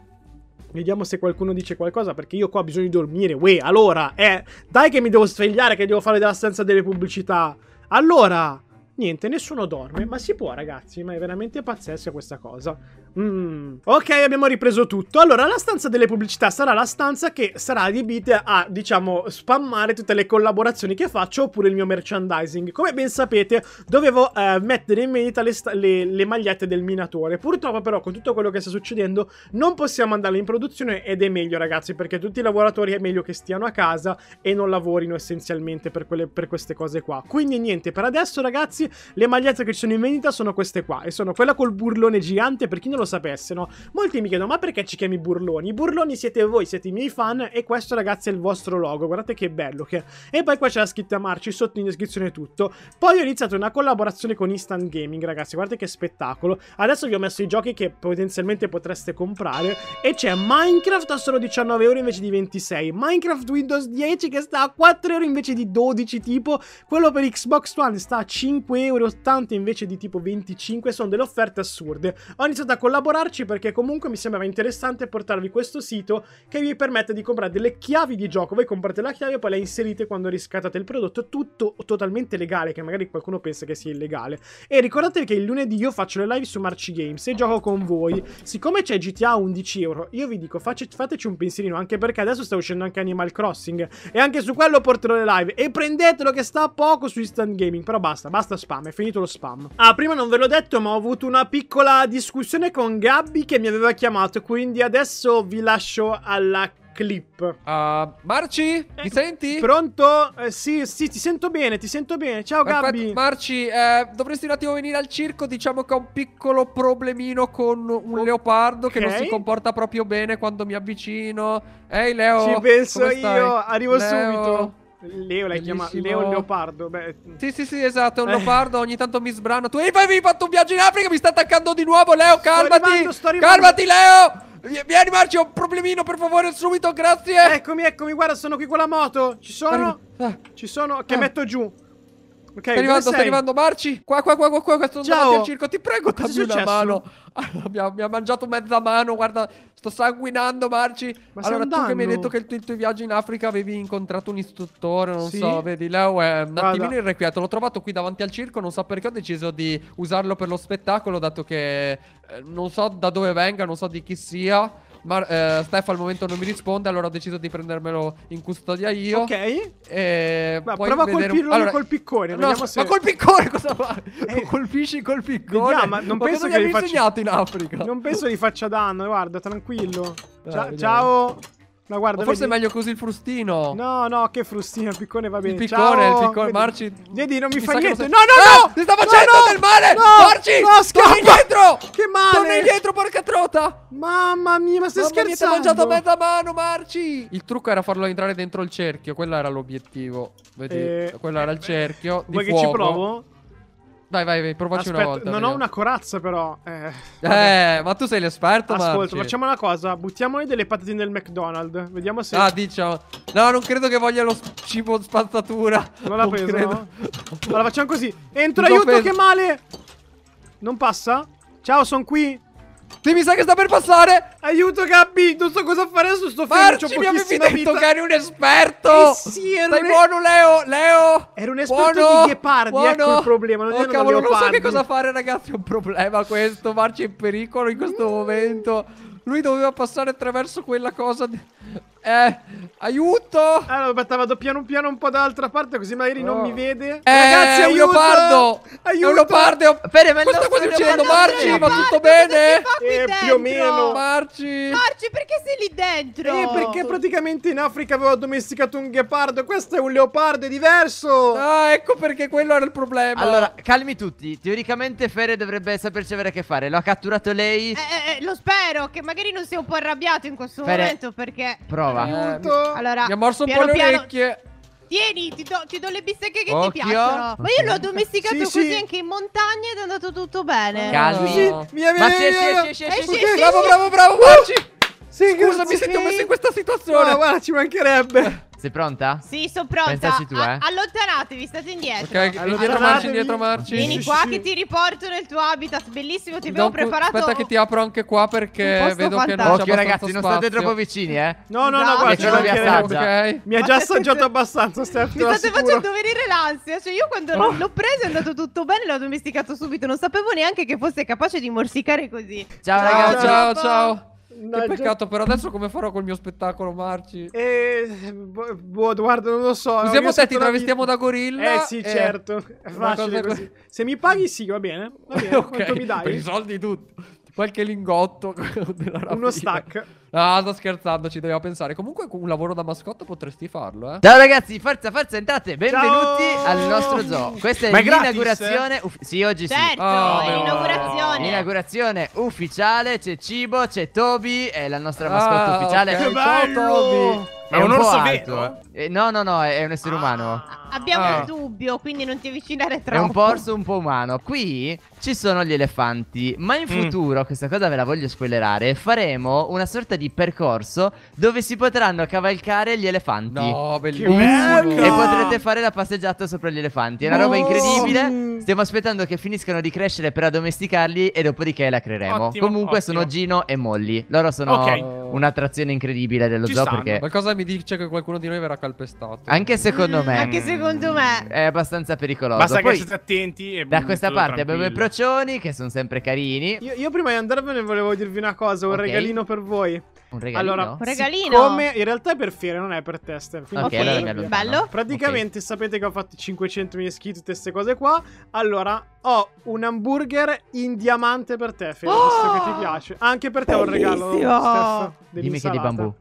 Vediamo se qualcuno dice qualcosa, perché io qua ho bisogno di dormire. Uè, allora, eh, dai che mi devo svegliare che devo fare della stanza delle pubblicità! Allora! Niente, nessuno dorme, ma si può ragazzi, ma è veramente pazzesca questa cosa. Mm. Ok, abbiamo ripreso tutto. Allora, la stanza delle pubblicità sarà la stanza che sarà adibita a, diciamo, spammare tutte le collaborazioni che faccio oppure il mio merchandising. Come ben sapete, dovevo eh, mettere in vendita le, le, le, magliette del minatore. Purtroppo, però, con tutto quello che sta succedendo, non possiamo andarle in produzione ed è meglio, ragazzi, perché tutti i lavoratori è meglio che stiano a casa e non lavorino essenzialmente per, quelle, per queste cose qua. Quindi, niente, per adesso, ragazzi, le magliette che ci sono in vendita sono queste qua. E sono quella col burlone gigante, per chi non lo lo sapesse, no? Molti mi chiedono, ma perché ci chiami burloni? I burloni siete voi, siete i miei fan e questo ragazzi è il vostro logo, guardate che bello che... E poi qua c'è la scritta Marci sotto in descrizione tutto. Poi ho iniziato una collaborazione con Instant Gaming, ragazzi, guardate che spettacolo. Adesso vi ho messo i giochi che potenzialmente potreste comprare e c'è Minecraft a solo 19 euro invece di 26, Minecraft Windows 10 che sta a 4 euro invece di 12 tipo, quello per Xbox One sta a 5,80 euro invece di tipo 25, sono delle offerte assurde. Ho iniziato a collaborare collaborarci perché comunque mi sembrava interessante portarvi questo sito che vi permette di comprare delle chiavi di gioco. Voi comprate la chiave e poi la inserite quando riscattate il prodotto, tutto totalmente legale, che magari qualcuno pensa che sia illegale. E ricordatevi che il lunedì io faccio le live su Marci Games e gioco con voi. Siccome c'è GTA a 11 euro, io vi dico fateci un pensierino, anche perché adesso sta uscendo anche Animal Crossing e anche su quello porterò le live. E prendetelo che sta poco su Instant Gaming, però basta, basta spam, è finito lo spam. Ah, prima non ve l'ho detto, ma ho avuto una piccola discussione con con Gabby che mi aveva chiamato, quindi adesso vi lascio alla clip. Uh, Marci, eh, mi senti? Pronto? Eh, sì, sì, ti sento bene, ti sento bene. Ciao Ma Gabby. Marci, eh, dovresti un attimo venire al circo, diciamo che ho un piccolo problemino con un oh, leopardo che non si comporta proprio bene quando mi avvicino. Ehi Leo, Ci penso io, arrivo Leo. subito. Leo l'hai chiamato Leo Leopardo. Beh. Mm. Sì, sì, sì, esatto, è un eh. leopardo. Ogni tanto mi sbrano. Tu avevi fatto un viaggio in Africa, mi sta attaccando di nuovo, Leo. Calmati, rimando, rimando. calmati, Leo. Vieni Marci, ho un problemino, per favore, subito, grazie. Eccomi, eccomi, guarda, sono qui con la moto. Ci sono? Ah. Ci sono? Che ah. metto giù. Ok, sta arrivando, sta arrivando, Marci. Qua, qua, qua, qua, qua, qua sto andando al circo. Ti prego, Cosa dammi una mano. Allora, mi, ha, mangiato mezza mano, guarda, sto sanguinando, Marci. Ma allora, tu che mi hai detto che il tuo, il tuo, viaggio in Africa avevi incontrato un istruttore, non sì? so, vedi, Leo è un attimino irrequieto. L'ho trovato qui davanti al circo, non so perché ho deciso di usarlo per lo spettacolo, dato che eh, non so da dove venga, non so di chi sia. Ma eh, Steph al momento non mi risponde, allora ho deciso di prendermelo in custodia io. Ok. E Ma prova a vedere... colpirlo allora... col piccone. No, se... Ma col piccone cosa fa? Eh. colpisci col piccone? Vediamo, ma non ma penso che gli faccia... insegnato in Africa. Non penso gli faccia danno, guarda, tranquillo. Eh, Dai, ciao. No, guarda, forse vedi... è meglio così il frustino. No, no, che frustino, il piccone va bene. Il piccone, Ciao. il piccone, Marci. Vedi, non mi, mi fa niente. So... No, no, ah, no! Ti sta facendo no, del male! No, Marci! No, scappa! indietro! Che male! Torna indietro, porca trota! Mamma mia, ma stai Mamma scherzando? Mamma ti ha mangiato mezza mano, Marci! Il trucco era farlo entrare dentro il cerchio, quello era l'obiettivo. Vedi, eh, quello era il eh, cerchio Vuoi che ci provo? Dai, vai, vai, provaci Aspetta, una volta. Non vediamo. ho una corazza, però. Eh, eh ma tu sei l'esperto, Ascolta, Marci. facciamo una cosa. Buttiamone delle patatine nel McDonald's. Vediamo se... Ah, diciamo. No, non credo che voglia lo cibo spazzatura. Non l'ha preso, credo. Allora, facciamo così. Entro, Tutto aiuto, che male! Non passa? Ciao, sono qui. Sì, mi sa che sta per passare Aiuto Gabby Non so cosa fare adesso Sto fermo Marci mi avevi detto che eri un esperto eh sì ero Stai un... buono Leo Leo Ero un esperto buono, di ghepardi ecco buono. Ecco il problema Non, oh, cavolo, non so che cosa fare ragazzi È un problema questo Marci è in pericolo in questo mm. momento Lui doveva passare attraverso quella cosa di... Eh, aiuto! Allora, vado piano piano un po' dall'altra parte, così magari oh. non mi vede. Eh, Ragazzi, aiuto! Leopardo! Aiuto! È un leopardo! Bene, ma cosa sta succedendo? Marci, va tutto bene? Eh, più o meno. Marci! Marci, perché sei lì dentro? Eh, perché praticamente in Africa avevo addomesticato un ghepardo. Questo è un leopardo, è diverso! Ah, ecco perché quello era il problema. Allora, calmi tutti. Teoricamente Fere dovrebbe saperci avere a che fare. Lo ha catturato lei. Eh, eh, eh lo spero, che magari non sia un po' arrabbiato in questo Fere, momento, perché... Prova. Prova. Allora, mi ha morso un piano, po' le orecchie. Tieni, ti do, ti do, le bistecche che Occhio. ti piacciono. Ma io l'ho domesticato sì, così sì. anche in montagna ed è andato tutto bene. Oh. Calmi. Sì, via, Ma c'è, sì, c'è, eh, sì, bravo, bravo, bravo, Marci. Sì, Scusami se ti messo in questa situazione. No, guarda, ci mancherebbe. Sei pronta? Sì, sono pronta. tu, A eh. allontanatevi, state indietro. Ok, indietro marci, indietro marci. Vieni qua che ti riporto nel tuo habitat, bellissimo, ti avevo preparato. Aspetta che ti apro anche qua perché vedo fantastico. che non Occhio ragazzi, non state troppo vicini, eh. No, no, no, no guarda, ce l'ho assaggia. Okay. Mi ha già assaggiato abbastanza, Steph, Mi state facendo venire l'ansia, cioè io quando oh. l'ho preso è andato tutto bene, l'ho domesticato subito, non sapevo neanche che fosse capace di morsicare così. Ciao, ciao ragazzi, ciao. ciao. No, che peccato, però adesso come farò col mio spettacolo, Marci? Eh, boh, boh guarda, non lo so. Usiamo te, ti travestiamo da gorilla. Eh sì, eh, certo. facile così. Se mi paghi, sì, va bene. Va bene, okay. quanto mi dai? Per i soldi tutti. Qualche lingotto. Uno stack. Ah, sto scherzando, ci dobbiamo pensare. Comunque un lavoro da mascotte potresti farlo, eh. Ciao ragazzi, forza, forza, entrate. Benvenuti Ciao. al nostro zoo. Questa è l'inaugurazione. Eh? Sì, oggi certo, sì. Oh, ah, è l'inaugurazione. L'inaugurazione ufficiale, c'è Cibo, c'è Toby, è la nostra mascotte ah, ufficiale. Okay. Ciao Toby. È, un, un orso vero? Eh, no, no, no, è un essere ah. umano. Abbiamo ah. un dubbio, quindi non ti avvicinare troppo. È un po' orso, un po' umano. Qui ci sono gli elefanti, ma in mm. futuro, questa cosa ve la voglio spoilerare, faremo una sorta di percorso dove si potranno cavalcare gli elefanti. No, bellissimo. E potrete fare la passeggiata sopra gli elefanti. È una oh. roba incredibile. Stiamo aspettando che finiscano di crescere per addomesticarli e dopodiché la creeremo. Ottimo, Comunque ottimo. sono Gino e Molly. Loro sono okay. un'attrazione incredibile dello ci zoo stanno. perché... Qualcosa mi dice che qualcuno di noi verrà calpestato. Anche secondo mm, me. Anche secondo me. È abbastanza pericoloso. Basta Poi, che siete attenti. E da questa parte tranquillo. abbiamo i procioni che sono sempre carini. Io, io, prima di andarvene volevo dirvi una cosa, un okay. regalino per voi. Un regalino? Allora, un regalino? Come in realtà è per fiere, non è per tester. ok, okay. Allora mi bello. Praticamente okay. sapete che ho fatto 500 iscritti, tutte queste cose qua. Allora, ho un hamburger in diamante per te, Fede, oh! visto che ti oh! piace. Anche per te Bellissimo. un regalo, Steph, Dimmi che di bambù.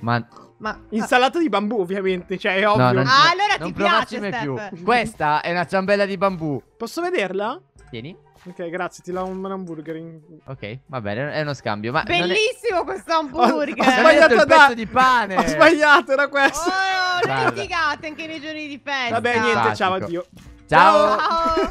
Ma... Ma... Insalata di bambù, ovviamente, cioè è ovvio. No, non, ah, allora non ti piace, Steph. più. Questa è una ciambella di bambù. Posso vederla? Tieni. Ok, grazie, ti do un hamburger. In... Ok, va bene, è uno scambio. Ma Bellissimo è... questo hamburger. Ho, ho sbagliato il pezzo da... di pane. Ho sbagliato, era questo. Oh, no, litigate anche nei giorni di festa. Vabbè, niente, Fatico. ciao, addio. Ciao. ciao.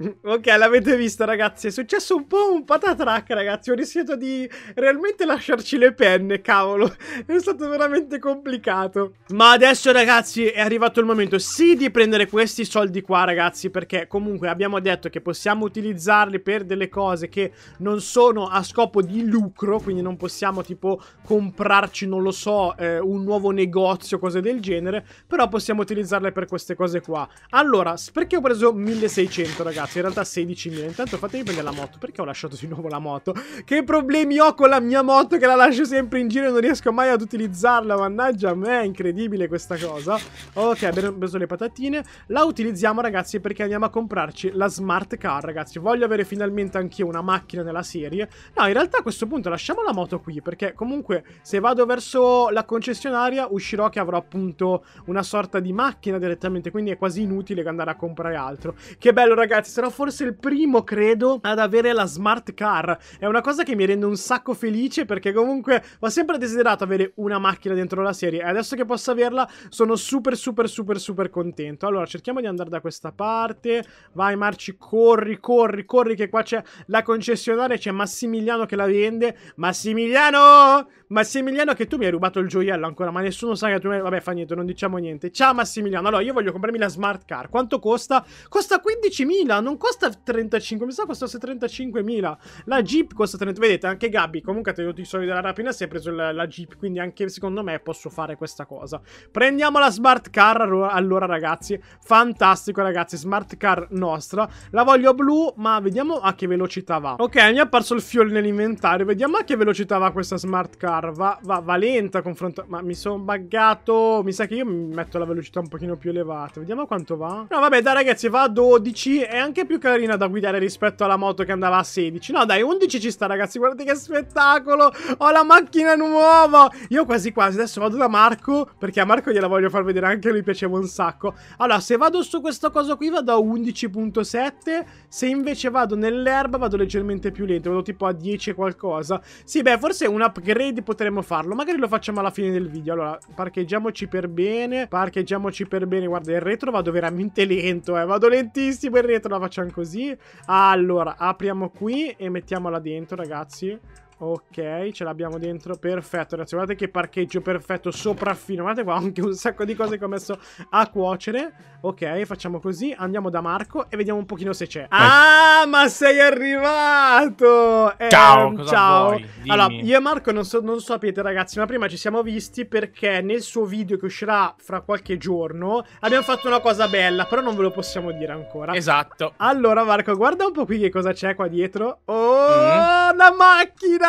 Ok, l'avete visto ragazzi, è successo un po' un patatrack ragazzi, ho rischiato di realmente lasciarci le penne, cavolo, è stato veramente complicato. Ma adesso ragazzi è arrivato il momento sì di prendere questi soldi qua ragazzi, perché comunque abbiamo detto che possiamo utilizzarli per delle cose che non sono a scopo di lucro, quindi non possiamo tipo comprarci, non lo so, eh, un nuovo negozio, cose del genere, però possiamo utilizzarle per queste cose qua. Allora, perché ho preso 1600 ragazzi? ragazzi, in realtà 16.000. Intanto fatemi prendere la moto. Perché ho lasciato di nuovo la moto? Che problemi ho con la mia moto che la lascio sempre in giro e non riesco mai ad utilizzarla? Mannaggia a me, è incredibile questa cosa. Ok, abbiamo preso le patatine. La utilizziamo, ragazzi, perché andiamo a comprarci la smart car, ragazzi. Voglio avere finalmente anch'io una macchina nella serie. No, in realtà a questo punto lasciamo la moto qui, perché comunque se vado verso la concessionaria uscirò che avrò appunto una sorta di macchina direttamente, quindi è quasi inutile andare a comprare altro. Che bello, ragazzi, sarò forse il primo, credo, ad avere la smart car. È una cosa che mi rende un sacco felice perché comunque ho sempre desiderato avere una macchina dentro la serie e adesso che posso averla sono super super super super contento. Allora, cerchiamo di andare da questa parte. Vai Marci, corri, corri, corri che qua c'è la concessionaria, c'è Massimiliano che la vende. Massimiliano! Massimiliano che tu mi hai rubato il gioiello ancora, ma nessuno sa che tu mi hai... Vabbè, fa niente, non diciamo niente. Ciao Massimiliano. Allora, io voglio comprarmi la smart car. Quanto costa? Costa 15.000, non non costa 35, mi sa che costasse 35.000. La Jeep costa 30, vedete, anche Gabby comunque ha tenuto i soldi della rapina si è preso la, la, Jeep, quindi anche secondo me posso fare questa cosa. Prendiamo la smart car allora ragazzi, fantastico ragazzi, smart car nostra. La voglio blu, ma vediamo a che velocità va. Ok, mi è apparso il fuel nell'inventario, vediamo a che velocità va questa smart car. Va, va, va lenta confronto, ma mi sono buggato, mi sa che io metto la velocità un pochino più elevata. Vediamo quanto va. No vabbè, dai ragazzi, va a 12 e anche anche più carina da guidare rispetto alla moto che andava a 16. No, dai, 11 ci sta, ragazzi. Guardate che spettacolo! Ho la macchina nuova! Io quasi quasi adesso vado da Marco, perché a Marco gliela voglio far vedere anche, lui piaceva un sacco. Allora, se vado su questa cosa qui vado a 11.7, se invece vado nell'erba vado leggermente più lento, vado tipo a 10 qualcosa. Sì, beh, forse un upgrade potremmo farlo, magari lo facciamo alla fine del video. Allora, parcheggiamoci per bene, parcheggiamoci per bene. Guarda, il retro vado veramente lento, eh, vado lentissimo il retro, facciamo così. Allora, apriamo qui e mettiamola dentro, ragazzi. Ok, ce l'abbiamo dentro, perfetto ragazzi, guardate che parcheggio perfetto, sopraffino, guardate qua, anche un sacco di cose che ho messo a cuocere Ok, facciamo così, andiamo da Marco e vediamo un pochino se c'è eh. Ah, ma sei arrivato! Eh, ciao, ciao. Allora, io e Marco non, so, non sapete ragazzi, ma prima ci siamo visti perché nel suo video che uscirà fra qualche giorno Abbiamo fatto una cosa bella, però non ve lo possiamo dire ancora Esatto Allora Marco, guarda un po' qui che cosa c'è qua dietro Oh, mm. la macchina! macchinina!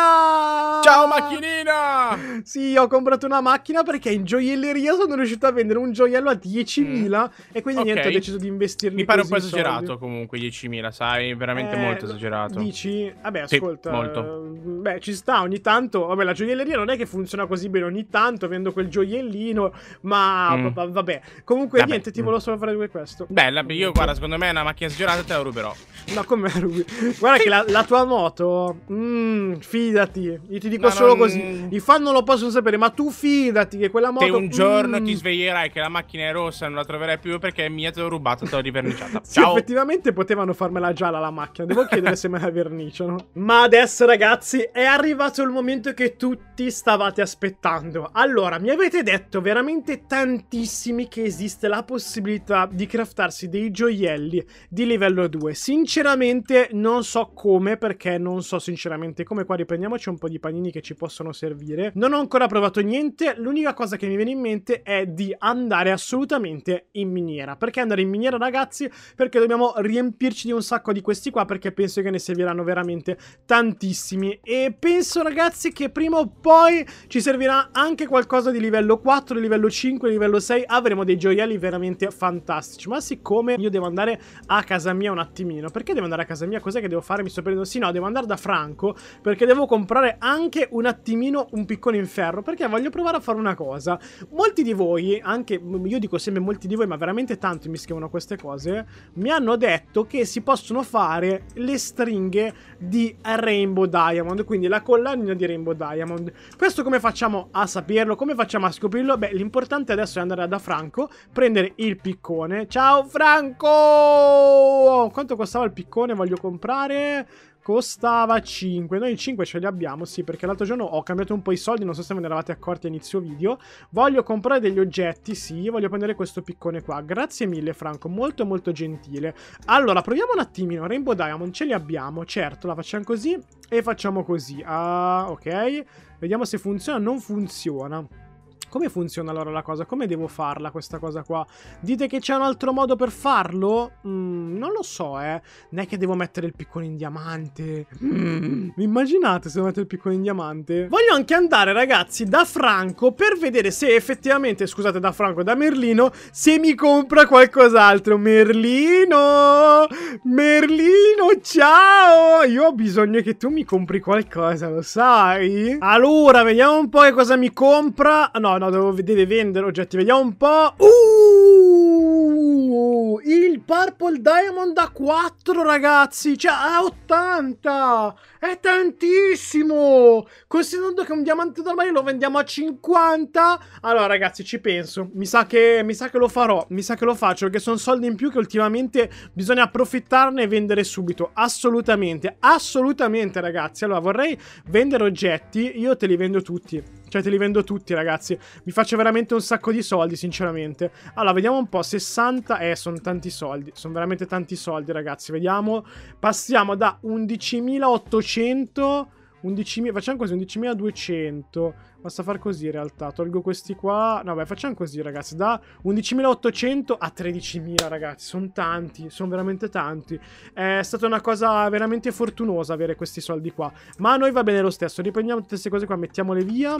Ciao macchinina! Sì, ho comprato una macchina perché in gioielleria sono riuscito a vendere un gioiello a 10.000 mm. e quindi okay. niente, ho deciso di investirli Mi pare un po' esagerato soldi. comunque 10.000, sai, veramente eh, molto esagerato. Dici? Vabbè, ascolta. Sì, molto. Mm, beh, ci sta ogni tanto. Vabbè, la gioielleria non è che funziona così bene ogni tanto, vendo quel gioiellino, ma mm. vabbè. Comunque vabbè. niente, ti mm. volevo solo fare questo. Bella, io guarda, secondo me è una macchina esagerata te la ruberò. Ma no, come rubi? Guarda che la, la tua moto... Mmm, figa fidati. Io ti dico no, solo non... così. I fan non lo possono sapere, ma tu fidati che quella moto. Se un giorno mm. ti sveglierai che la macchina è rossa, non la troverai più perché è mia, te l'ho rubata, te l'ho riverniciata. sì, Ciao. effettivamente potevano farmela gialla la macchina. Devo chiedere se me la verniciano. Ma adesso, ragazzi, è arrivato il momento che tutti stavate aspettando. Allora, mi avete detto veramente tantissimi che esiste la possibilità di craftarsi dei gioielli di livello 2. Sinceramente, non so come, perché non so sinceramente come. Qua riprendere prendiamoci un po' di panini che ci possono servire. Non ho ancora provato niente, l'unica cosa che mi viene in mente è di andare assolutamente in miniera. Perché andare in miniera, ragazzi? Perché dobbiamo riempirci di un sacco di questi qua, perché penso che ne serviranno veramente tantissimi. E penso, ragazzi, che prima o poi ci servirà anche qualcosa di livello 4, livello 5, livello 6. Avremo dei gioielli veramente fantastici. Ma siccome io devo andare a casa mia un attimino, perché devo andare a casa mia? Cos'è che devo fare? Mi sto prendendo... Sì, no, devo andare da Franco, perché devo comprare anche un attimino un piccone in ferro, perché voglio provare a fare una cosa. Molti di voi, anche io dico sempre molti di voi, ma veramente tanti mi scrivono queste cose, mi hanno detto che si possono fare le stringhe di Rainbow Diamond, quindi la collanina di Rainbow Diamond. Questo come facciamo a saperlo? Come facciamo a scoprirlo? Beh, l'importante adesso è andare da Franco, prendere il piccone. Ciao Franco! Quanto costava il piccone? Voglio comprare costava 5. Noi 5 ce li abbiamo, sì, perché l'altro giorno ho cambiato un po' i soldi, non so se ve ne eravate accorti a inizio video. Voglio comprare degli oggetti, sì, voglio prendere questo piccone qua. Grazie mille, Franco, molto molto gentile. Allora, proviamo un attimino, Rainbow Diamond, ce li abbiamo, certo, la facciamo così e facciamo così. Ah, ok. Vediamo se funziona o non funziona. Come funziona allora la cosa? Come devo farla questa cosa qua? Dite che c'è un altro modo per farlo? Mm, non lo so, eh. Non è che devo mettere il piccone in diamante. Mm, immaginate se metto il piccone in diamante. Voglio anche andare, ragazzi, da Franco per vedere se effettivamente, scusate, da Franco, da Merlino, se mi compra qualcos'altro. Merlino! Merlino, ciao! Io ho bisogno che tu mi compri qualcosa, lo sai? Allora, vediamo un po' che cosa mi compra. No, no, devo, deve vendere oggetti. Vediamo un po'. Uh, il Purple Diamond a 4, ragazzi. Cioè, a 80. È tantissimo. Considerando che un diamante normale lo vendiamo a 50. Allora, ragazzi, ci penso. Mi sa che, mi sa che lo farò. Mi sa che lo faccio. Perché sono soldi in più che ultimamente bisogna approfittarne e vendere subito. Assolutamente. Assolutamente, ragazzi. Allora, vorrei vendere oggetti. Io te li vendo tutti. Cioè, te li vendo tutti, ragazzi. Mi faccio veramente un sacco di soldi, sinceramente. Allora, vediamo un po'. 60, eh, sono tanti soldi. Sono veramente tanti soldi, ragazzi. Vediamo. Passiamo da 11.800... 11.000, facciamo così, 11.200 Basta far così in realtà. Tolgo questi qua. No, beh, facciamo così, ragazzi. Da 11.800 a 13.000, ragazzi. Sono tanti, sono veramente tanti. È stata una cosa veramente fortunosa avere questi soldi qua. Ma a noi va bene lo stesso. Riprendiamo tutte queste cose qua, mettiamole via.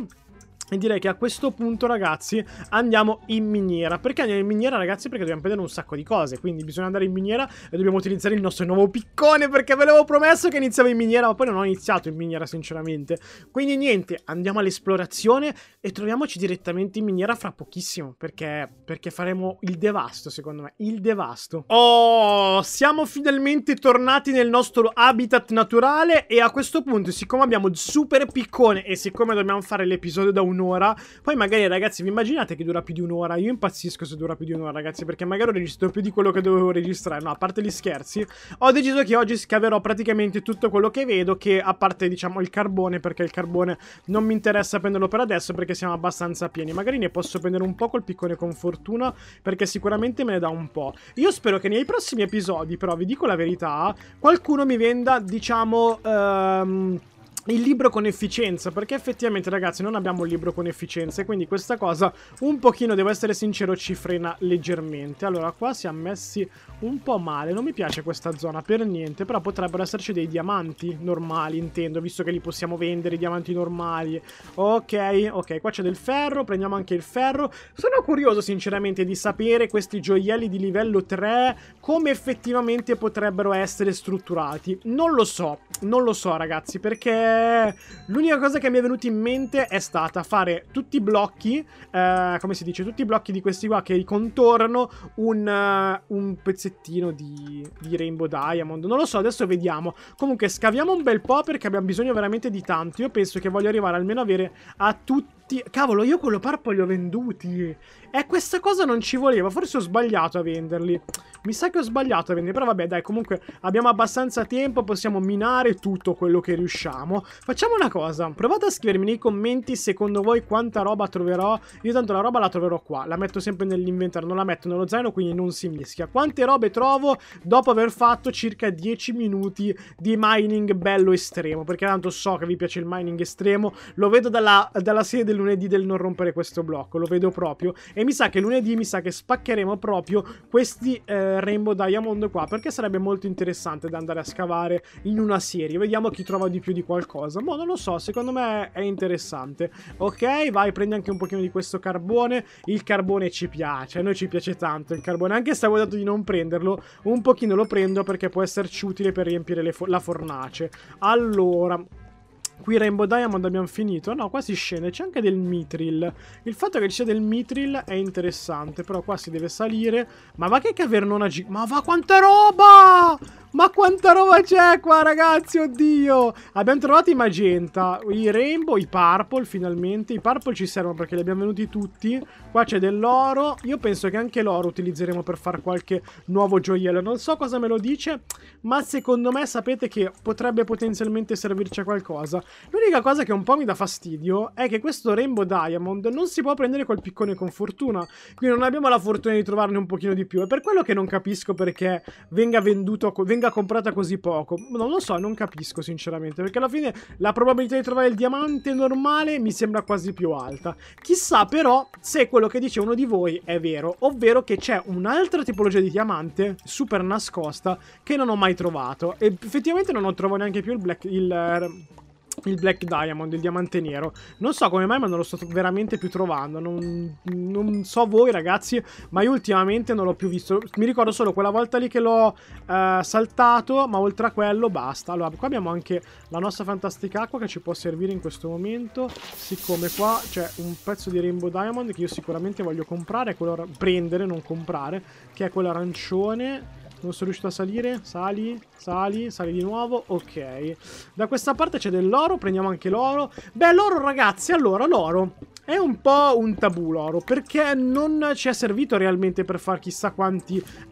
E direi che a questo punto, ragazzi, andiamo in miniera. Perché andiamo in miniera, ragazzi? Perché dobbiamo prendere un sacco di cose. Quindi bisogna andare in miniera e dobbiamo utilizzare il nostro nuovo piccone. Perché ve l'avevo promesso che iniziavo in miniera, ma poi non ho iniziato in miniera, sinceramente. Quindi niente, andiamo all'esplorazione e troviamoci direttamente in miniera fra pochissimo. Perché, perché faremo il devasto, secondo me. Il devasto. Oh, siamo finalmente tornati nel nostro habitat naturale. E a questo punto, siccome abbiamo il super piccone e siccome dobbiamo fare l'episodio da un un'ora. Poi magari, ragazzi, vi immaginate che dura più di un'ora? Io impazzisco se dura più di un'ora, ragazzi, perché magari ho registrato più di quello che dovevo registrare. No, a parte gli scherzi, ho deciso che oggi scaverò praticamente tutto quello che vedo, che a parte, diciamo, il carbone, perché il carbone non mi interessa prenderlo per adesso, perché siamo abbastanza pieni. Magari ne posso prendere un po' col piccone con fortuna, perché sicuramente me ne dà un po'. Io spero che nei prossimi episodi, però, vi dico la verità, qualcuno mi venda, diciamo... Ehm, il libro con efficienza, perché effettivamente ragazzi non abbiamo un libro con efficienza e quindi questa cosa un pochino, devo essere sincero, ci frena leggermente. Allora qua siamo messi un po' male, non mi piace questa zona per niente, però potrebbero esserci dei diamanti normali, intendo, visto che li possiamo vendere, i diamanti normali. Ok, ok, qua c'è del ferro, prendiamo anche il ferro. Sono curioso sinceramente di sapere questi gioielli di livello 3 come effettivamente potrebbero essere strutturati. Non lo so, non lo so ragazzi, perché l'unica cosa che mi è venuta in mente è stata fare tutti i blocchi, eh, come si dice, tutti i blocchi di questi qua che contorno un, uh, un pezzettino di, di, Rainbow Diamond. Non lo so, adesso vediamo. Comunque scaviamo un bel po' perché abbiamo bisogno veramente di tanto. Io penso che voglio arrivare almeno a avere a tutti... Cavolo, io quello purple li ho venduti. E questa cosa non ci voleva. Forse ho sbagliato a venderli. Mi sa che ho sbagliato a venderli. Però vabbè, dai, comunque abbiamo abbastanza tempo. Possiamo minare tutto quello che riusciamo. Facciamo una cosa, provate a scrivermi nei commenti secondo voi quanta roba troverò. Io tanto la roba la troverò qua, la metto sempre nell'inventario, non la metto nello zaino, quindi non si mischia. Quante robe trovo dopo aver fatto circa 10 minuti di mining bello estremo, perché tanto so che vi piace il mining estremo, lo vedo dalla, dalla serie del lunedì del non rompere questo blocco, lo vedo proprio. E mi sa che lunedì mi sa che spaccheremo proprio questi eh, Rainbow Diamond qua, perché sarebbe molto interessante da andare a scavare in una serie. Vediamo chi trova di più di qualcuno cosa. Ma boh, non lo so, secondo me è interessante. Ok, vai, prendi anche un pochino di questo carbone. Il carbone ci piace, a noi ci piace tanto il carbone. Anche se avevo dato di non prenderlo, un pochino lo prendo perché può esserci utile per riempire fo la fornace. Allora, Qui Rainbow Diamond abbiamo finito. No, qua si scende. C'è anche del mitril. Il fatto che ci sia del mitril è interessante. Però qua si deve salire. Ma va che cavernona G... Ma va quanta roba! Ma quanta roba c'è qua, ragazzi? Oddio! Abbiamo trovato i magenta, i rainbow, i purple, finalmente. I purple ci servono perché li abbiamo venuti tutti. Qua c'è dell'oro. Io penso che anche l'oro utilizzeremo per fare qualche nuovo gioiello. Non so cosa me lo dice, ma secondo me sapete che potrebbe potenzialmente servirci a qualcosa. L'unica cosa che un po' mi dà fastidio è che questo Rainbow Diamond non si può prendere col piccone con fortuna, quindi non abbiamo la fortuna di trovarne un pochino di più. È per quello che non capisco perché venga venduto, venga comprata così poco. Non lo so, non capisco sinceramente, perché alla fine la probabilità di trovare il diamante normale mi sembra quasi più alta. Chissà però se quello che dice uno di voi è vero, ovvero che c'è un'altra tipologia di diamante super nascosta che non ho mai trovato. E effettivamente non ho trovato neanche più il black... il il Black Diamond, il diamante nero. Non so come mai, ma non lo sto veramente più trovando. Non, non so voi, ragazzi, ma io ultimamente non l'ho più visto. Mi ricordo solo quella volta lì che l'ho eh, saltato, ma oltre a quello basta. Allora, qua abbiamo anche la nostra fantastica acqua che ci può servire in questo momento. Siccome qua c'è un pezzo di Rainbow Diamond che io sicuramente voglio comprare, quello prendere, non comprare, che è quello arancione non sono riuscito a salire. Sali, sali, sali di nuovo. Ok. Da questa parte c'è dell'oro. Prendiamo anche l'oro. Beh, l'oro, ragazzi. Allora, l'oro. È un po' un tabù l'oro, perché non ci è servito realmente per far chissà quanti, uh,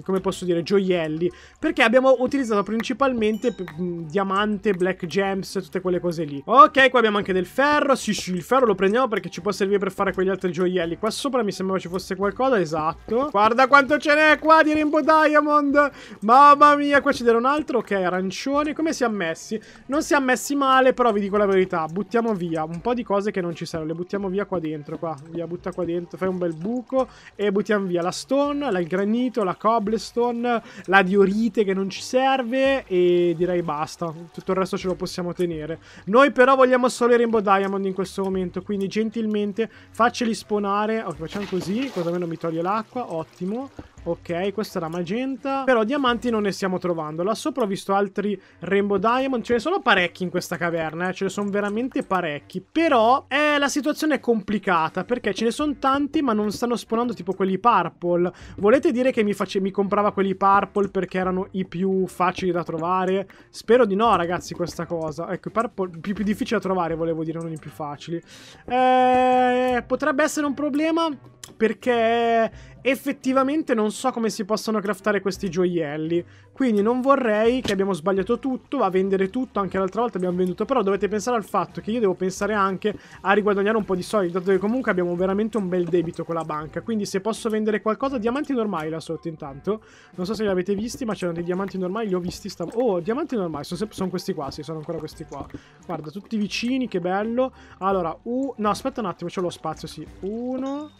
come posso dire, gioielli, perché abbiamo utilizzato principalmente diamante, black gems, tutte quelle cose lì. Ok, qua abbiamo anche del ferro, sì sì, il ferro lo prendiamo perché ci può servire per fare quegli altri gioielli. Qua sopra mi sembrava ci fosse qualcosa, esatto. Guarda quanto ce n'è qua di Rainbow Diamond! Mamma mia, qua ci c'era un altro, ok, arancione. Come si è messi? Non si è messi male, però vi dico la verità, buttiamo via un po' di cose che non ci ci Le buttiamo via qua dentro, qua. Via, butta qua dentro. Fai un bel buco e buttiamo via la stone, la granito, la cobblestone, la diorite che non ci serve e direi basta. Tutto il resto ce lo possiamo tenere. Noi però vogliamo solo i Rainbow Diamond in questo momento, quindi gentilmente facceli spawnare. Ok, facciamo così, così almeno mi toglie l'acqua. Ottimo. Ok, questa era magenta. Però diamanti non ne stiamo trovando. Là sopra ho visto altri Rainbow Diamond. Ce ne sono parecchi in questa caverna, eh. ce ne sono veramente parecchi. Però eh, la situazione è complicata perché ce ne sono tanti ma non stanno spawnando tipo quelli purple. Volete dire che mi, face... mi comprava quelli purple perché erano i più facili da trovare? Spero di no, ragazzi, questa cosa. Ecco, i purple più, più difficili da trovare, volevo dire, non i più facili. Eh, potrebbe essere un problema perché effettivamente non so come si possono craftare questi gioielli. Quindi non vorrei che abbiamo sbagliato tutto, a vendere tutto, anche l'altra volta abbiamo venduto, però dovete pensare al fatto che io devo pensare anche a riguadagnare un po' di soldi, dato che comunque abbiamo veramente un bel debito con la banca, quindi se posso vendere qualcosa, diamanti normali là sotto intanto, non so se li avete visti, ma c'erano dei diamanti normali, li ho visti stav- Oh, diamanti normali, sono, sono questi qua, sì, sono ancora questi qua. Guarda, tutti vicini, che bello. Allora, u... no, aspetta un attimo, c'è lo spazio, sì. Uno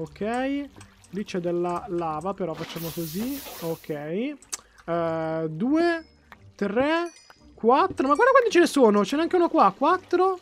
ok lì c'è della lava però facciamo così ok uh, due tre quattro ma guarda quanti ce ne sono ce n'è anche uno qua quattro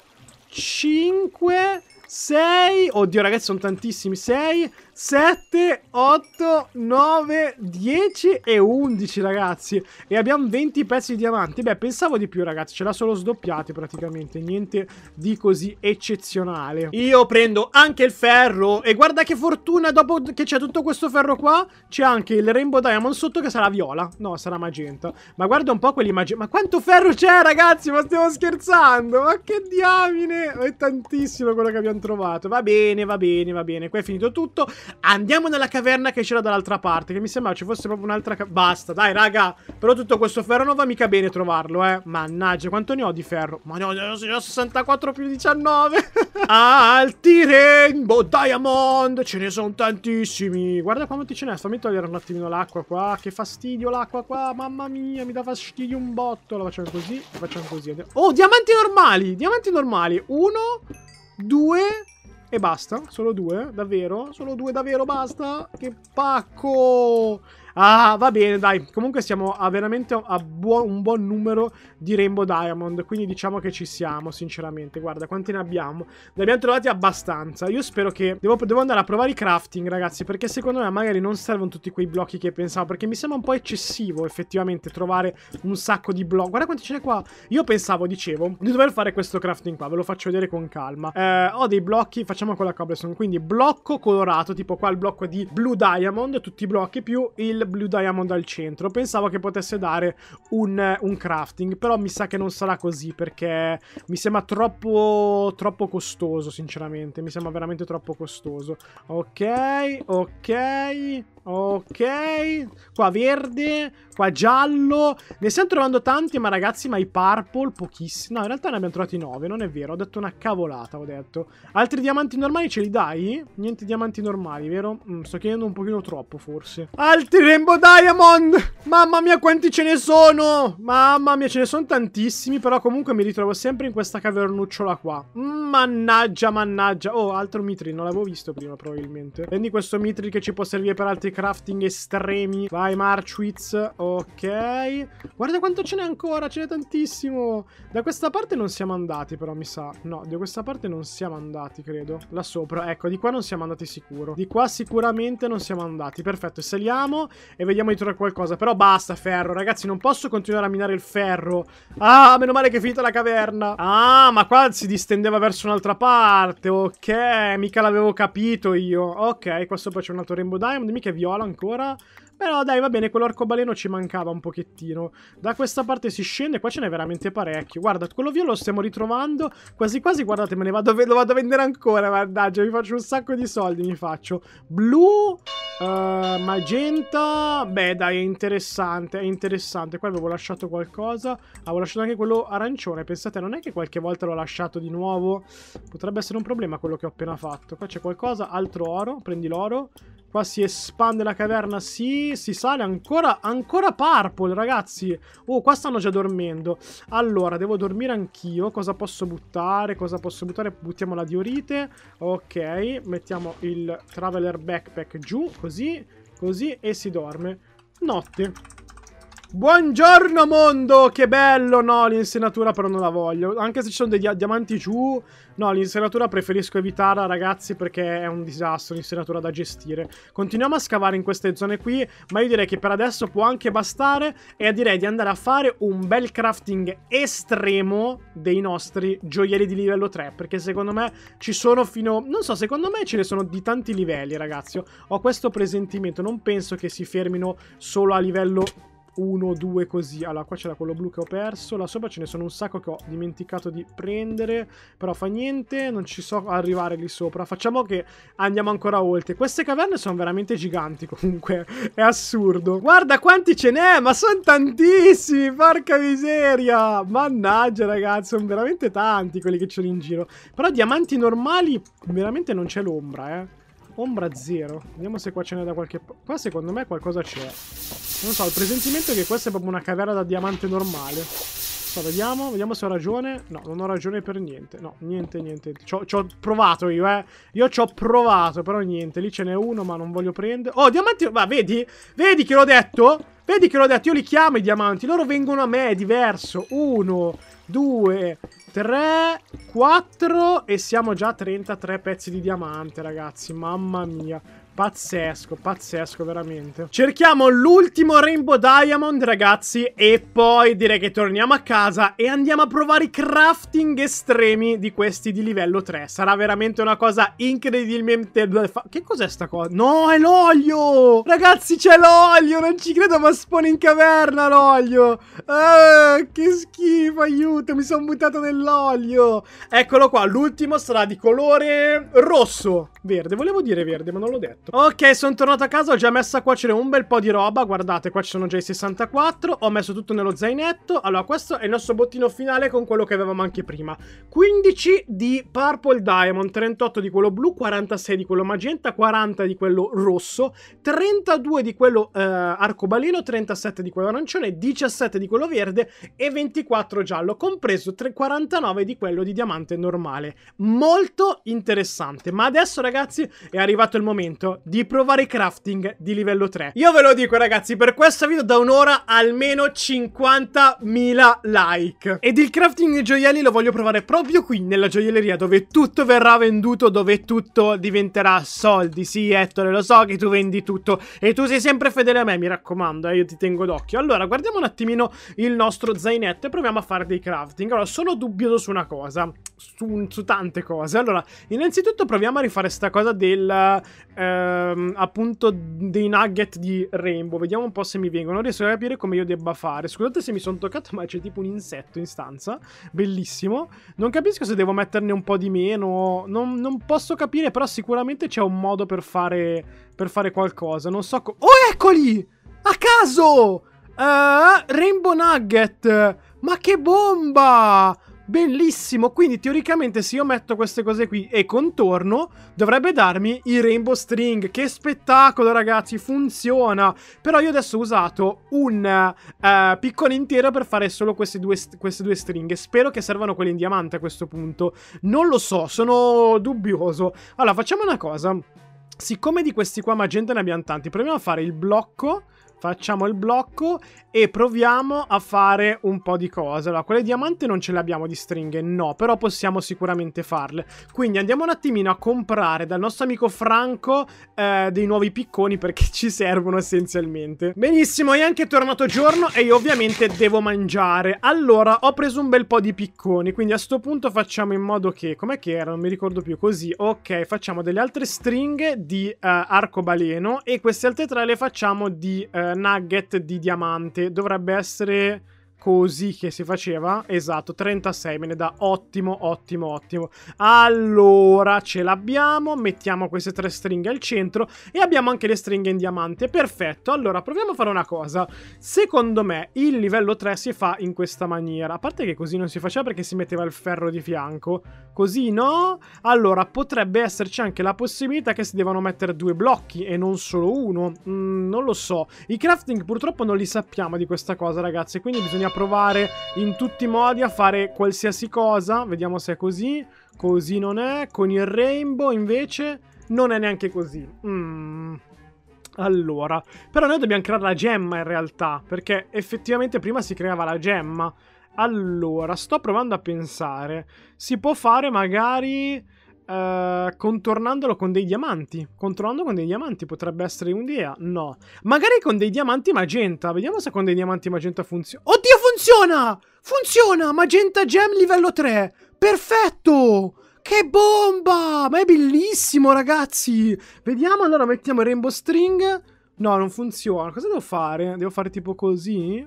cinque sei oddio ragazzi sono tantissimi sei 7, 8, 9, 10 e 11 ragazzi E abbiamo 20 pezzi di diamanti Beh pensavo di più ragazzi Ce l'ha solo sdoppiate praticamente Niente di così eccezionale Io prendo anche il ferro E guarda che fortuna dopo che c'è tutto questo ferro qua C'è anche il rainbow diamond sotto che sarà viola No sarà magenta Ma guarda un po' quell'immagine Ma quanto ferro c'è ragazzi Ma stiamo scherzando Ma che diamine È tantissimo quello che abbiamo trovato Va bene va bene va bene Qua è finito tutto Andiamo nella caverna che c'era dall'altra parte. Che mi sembra ci fosse proprio un'altra caverna. Basta, dai, raga. Però tutto questo ferro non va mica bene trovarlo, eh. Mannaggia, quanto ne ho di ferro? Ma ne ho, ne ho 64 più 19. Alti Rainbow Diamond. Ce ne sono tantissimi. Guarda quanti ce n'è. Fammi togliere un attimino l'acqua qua. Che fastidio l'acqua qua. Mamma mia, mi dà fastidio un botto. La facciamo così. La facciamo così. Oh, diamanti normali. Diamanti normali. Uno, due... tre. E basta, solo due, davvero? Solo due davvero, basta? Che pacco! Ah, va bene, dai. Comunque siamo a veramente a buon, un buon numero di Rainbow Diamond. Quindi diciamo che ci siamo, sinceramente. Guarda, quanti ne abbiamo? Ne abbiamo trovati abbastanza. Io spero che... Devo, devo andare a provare i crafting, ragazzi. Perché secondo me magari non servono tutti quei blocchi che pensavo. Perché mi sembra un po' eccessivo, effettivamente, trovare un sacco di blocchi. Guarda quanti ce n'è qua. Io pensavo, dicevo, di dover fare questo crafting qua. Ve lo faccio vedere con calma. Eh, ho dei blocchi, facciamo con la cobblestone. Quindi blocco colorato, tipo qua il blocco di Blue Diamond, tutti i blocchi, più il Blue Diamond al centro. Pensavo che potesse dare un, un, crafting, però mi sa che non sarà così perché mi sembra troppo, troppo costoso, sinceramente. Mi sembra veramente troppo costoso. Ok, ok... Ok, qua verde, qua giallo. Ne stiamo trovando tanti, ma ragazzi, ma i purple pochissimi. No, in realtà ne abbiamo trovati 9, non è vero. Ho detto una cavolata, ho detto. Altri diamanti normali ce li dai? Niente diamanti normali, vero? Mm, sto chiedendo un pochino troppo, forse. Altri Rainbow Diamond! Mamma mia, quanti ce ne sono! Mamma mia, ce ne sono tantissimi, però comunque mi ritrovo sempre in questa cavernucciola qua. Mm, mannaggia, mannaggia. Oh, altro mitri, non l'avevo visto prima, probabilmente. Prendi questo mitri che ci può servire per altri crafting estremi. Vai, Marchwitz. Ok. Guarda quanto ce n'è ancora, ce n'è tantissimo. Da questa parte non siamo andati, però, mi sa. No, da questa parte non siamo andati, credo. Là sopra. Ecco, di qua non siamo andati sicuro. Di qua sicuramente non siamo andati. Perfetto, saliamo e vediamo di trovare qualcosa. Però basta, ferro. Ragazzi, non posso continuare a minare il ferro. Ah, meno male che è finita la caverna. Ah, ma qua si distendeva verso un'altra parte. Ok, mica l'avevo capito io. Ok, qua sopra c'è un altro Rainbow Diamond. Mica è viola viola ancora. Però dai, va bene, quell'arcobaleno ci mancava un pochettino. Da questa parte si scende, qua ce n'è veramente parecchio. Guarda, quello viola lo stiamo ritrovando. Quasi quasi, guardate, me ne vado, lo vado a vendere ancora, mannaggia. Mi faccio un sacco di soldi, mi faccio. Blu, uh, magenta. Beh, dai, è interessante, è interessante. Qua avevo lasciato qualcosa. Avevo lasciato anche quello arancione. Pensate, non è che qualche volta l'ho lasciato di nuovo? Potrebbe essere un problema quello che ho appena fatto. Qua c'è qualcosa, altro oro, prendi l'oro. Qua si espande la caverna, sì, si sale ancora, ancora purple, ragazzi. Oh, qua stanno già dormendo. Allora, devo dormire anch'io. Cosa posso buttare? Cosa posso buttare? Buttiamo la diorite. Ok, mettiamo il traveler backpack giù, così, così, e si dorme. Notte. Buongiorno mondo, che bello! No, l'insenatura però non la voglio. Anche se ci sono dei dia diamanti giù, no, l'insenatura preferisco evitarla, ragazzi, perché è un disastro, l'insenatura da gestire. Continuiamo a scavare in queste zone qui, ma io direi che per adesso può anche bastare e direi di andare a fare un bel crafting estremo dei nostri gioielli di livello 3, perché secondo me ci sono fino... Non so, secondo me ce ne sono di tanti livelli, ragazzi. Ho questo presentimento, non penso che si fermino solo a livello 3 uno o due così. Allora, qua c'era quello blu che ho perso. Là sopra ce ne sono un sacco che ho dimenticato di prendere. Però fa niente, non ci so arrivare lì sopra. Facciamo che andiamo ancora oltre. Queste caverne sono veramente giganti comunque. È assurdo. Guarda quanti ce n'è, ma sono tantissimi. Porca miseria. Mannaggia ragazzi, sono veramente tanti quelli che c'erano in giro. Però diamanti normali veramente non c'è l'ombra, eh. Ombra zero. Vediamo se qua ce n'è da qualche... Qua secondo me qualcosa c'è. Non so, ho il presentimento è che questa è proprio una caverna da diamante normale. So, vediamo, vediamo se ho ragione. No, non ho ragione per niente. No, niente, niente. Ci ho provato io, eh. Io ci ho provato, però niente. Lì ce n'è uno, ma non voglio prendere. Oh, diamanti... Ma vedi? Vedi che l'ho detto? Vedi che l'ho detto? Io li chiamo i diamanti. Loro vengono a me, è diverso. Uno, due, tre, quattro. e siamo già a 33 pezzi di diamante ragazzi, mamma mia Pazzesco, pazzesco veramente. Cerchiamo l'ultimo Rainbow Diamond, ragazzi, e poi direi che torniamo a casa e andiamo a provare i crafting estremi di questi di livello 3. Sarà veramente una cosa incredibilmente... Che cos'è sta cosa? No, è l'olio! Ragazzi, c'è l'olio! Non ci credo, ma spone in caverna l'olio! Ah, che schifo, aiuto! Mi sono buttato nell'olio! Eccolo qua, l'ultimo sarà di colore rosso. Verde, volevo dire verde, ma non l'ho detto. Ok, sono tornato a casa, ho già messo a cuocere un bel po' di roba, guardate, qua ci sono già i 64, ho messo tutto nello zainetto, allora questo è il nostro bottino finale con quello che avevamo anche prima, 15 di Purple Diamond, 38 di quello blu, 46 di quello magenta, 40 di quello rosso, 32 di quello eh, arcobaleno, 37 di quello arancione, 17 di quello verde e 24 giallo, compreso 3, 49 di quello di diamante normale, molto interessante, ma adesso ragazzi è arrivato il momento, di provare crafting di livello 3. Io ve lo dico ragazzi, per questo video da un'ora almeno 50.000 like. Ed il crafting dei gioielli lo voglio provare proprio qui, nella gioielleria, dove tutto verrà venduto, dove tutto diventerà soldi. Sì, Ettore, lo so che tu vendi tutto e tu sei sempre fedele a me, mi raccomando, eh, io ti tengo d'occhio. Allora, guardiamo un attimino il nostro zainetto e proviamo a fare dei crafting. Allora, sono dubbioso su una cosa, su, su tante cose. Allora, innanzitutto proviamo a rifare sta cosa del... Eh, ehm, appunto dei nugget di Rainbow. Vediamo un po' se mi vengono. Non riesco a capire come io debba fare. Scusate se mi sono toccato, ma c'è tipo un insetto in stanza. Bellissimo. Non capisco se devo metterne un po' di meno. Non, non posso capire, però sicuramente c'è un modo per fare, per fare qualcosa. Non so... Co- oh, eccoli! A caso! Uh, Rainbow Nugget! Ma che bomba! Bellissimo, quindi teoricamente se io metto queste cose qui e contorno dovrebbe darmi i rainbow string. Che spettacolo ragazzi, funziona! Però io adesso ho usato un uh, piccone intero per fare solo queste due, queste due stringhe. Spero che servano quelle in diamante a questo punto. Non lo so, sono dubbioso. Allora, facciamo una cosa. Siccome di questi qua magenta ne abbiamo tanti, proviamo a fare il blocco facciamo il blocco e proviamo a fare un po' di cose. Allora, quelle diamante non ce le abbiamo di stringhe, no, però possiamo sicuramente farle. Quindi andiamo un attimino a comprare dal nostro amico Franco eh, dei nuovi picconi perché ci servono essenzialmente. Benissimo, è anche tornato giorno e io ovviamente devo mangiare. Allora, ho preso un bel po' di picconi, quindi a sto punto facciamo in modo che... Com'è che era? Non mi ricordo più. Così, ok, facciamo delle altre stringhe di uh, arcobaleno e queste altre tre le facciamo di uh, nugget di diamante dovrebbe essere così che si faceva. Esatto, 36 me ne dà ottimo, ottimo, ottimo. Allora, ce l'abbiamo, mettiamo queste tre stringhe al centro e abbiamo anche le stringhe in diamante. Perfetto, allora proviamo a fare una cosa. Secondo me il livello 3 si fa in questa maniera. A parte che così non si faceva perché si metteva il ferro di fianco. Così no? Allora, potrebbe esserci anche la possibilità che si devono mettere due blocchi e non solo uno. Mm, non lo so. I crafting purtroppo non li sappiamo di questa cosa, ragazzi, quindi bisogna provare in tutti i modi a fare qualsiasi cosa. Vediamo se è così. Così non è. Con il rainbow invece non è neanche così. Mmm... Allora, però noi dobbiamo creare la gemma in realtà, perché effettivamente prima si creava la gemma. Allora, sto provando a pensare. Si può fare magari Uh, contornandolo con dei diamanti. Controllando con dei diamanti potrebbe essere un'idea. No. Magari con dei diamanti magenta. Vediamo se con dei diamanti magenta funziona. Oddio, funziona! Funziona! Magenta gem livello 3. Perfetto! Che bomba! Ma è bellissimo, ragazzi! Vediamo, allora mettiamo il rainbow string. No, non funziona. Cosa devo fare? Devo fare tipo così?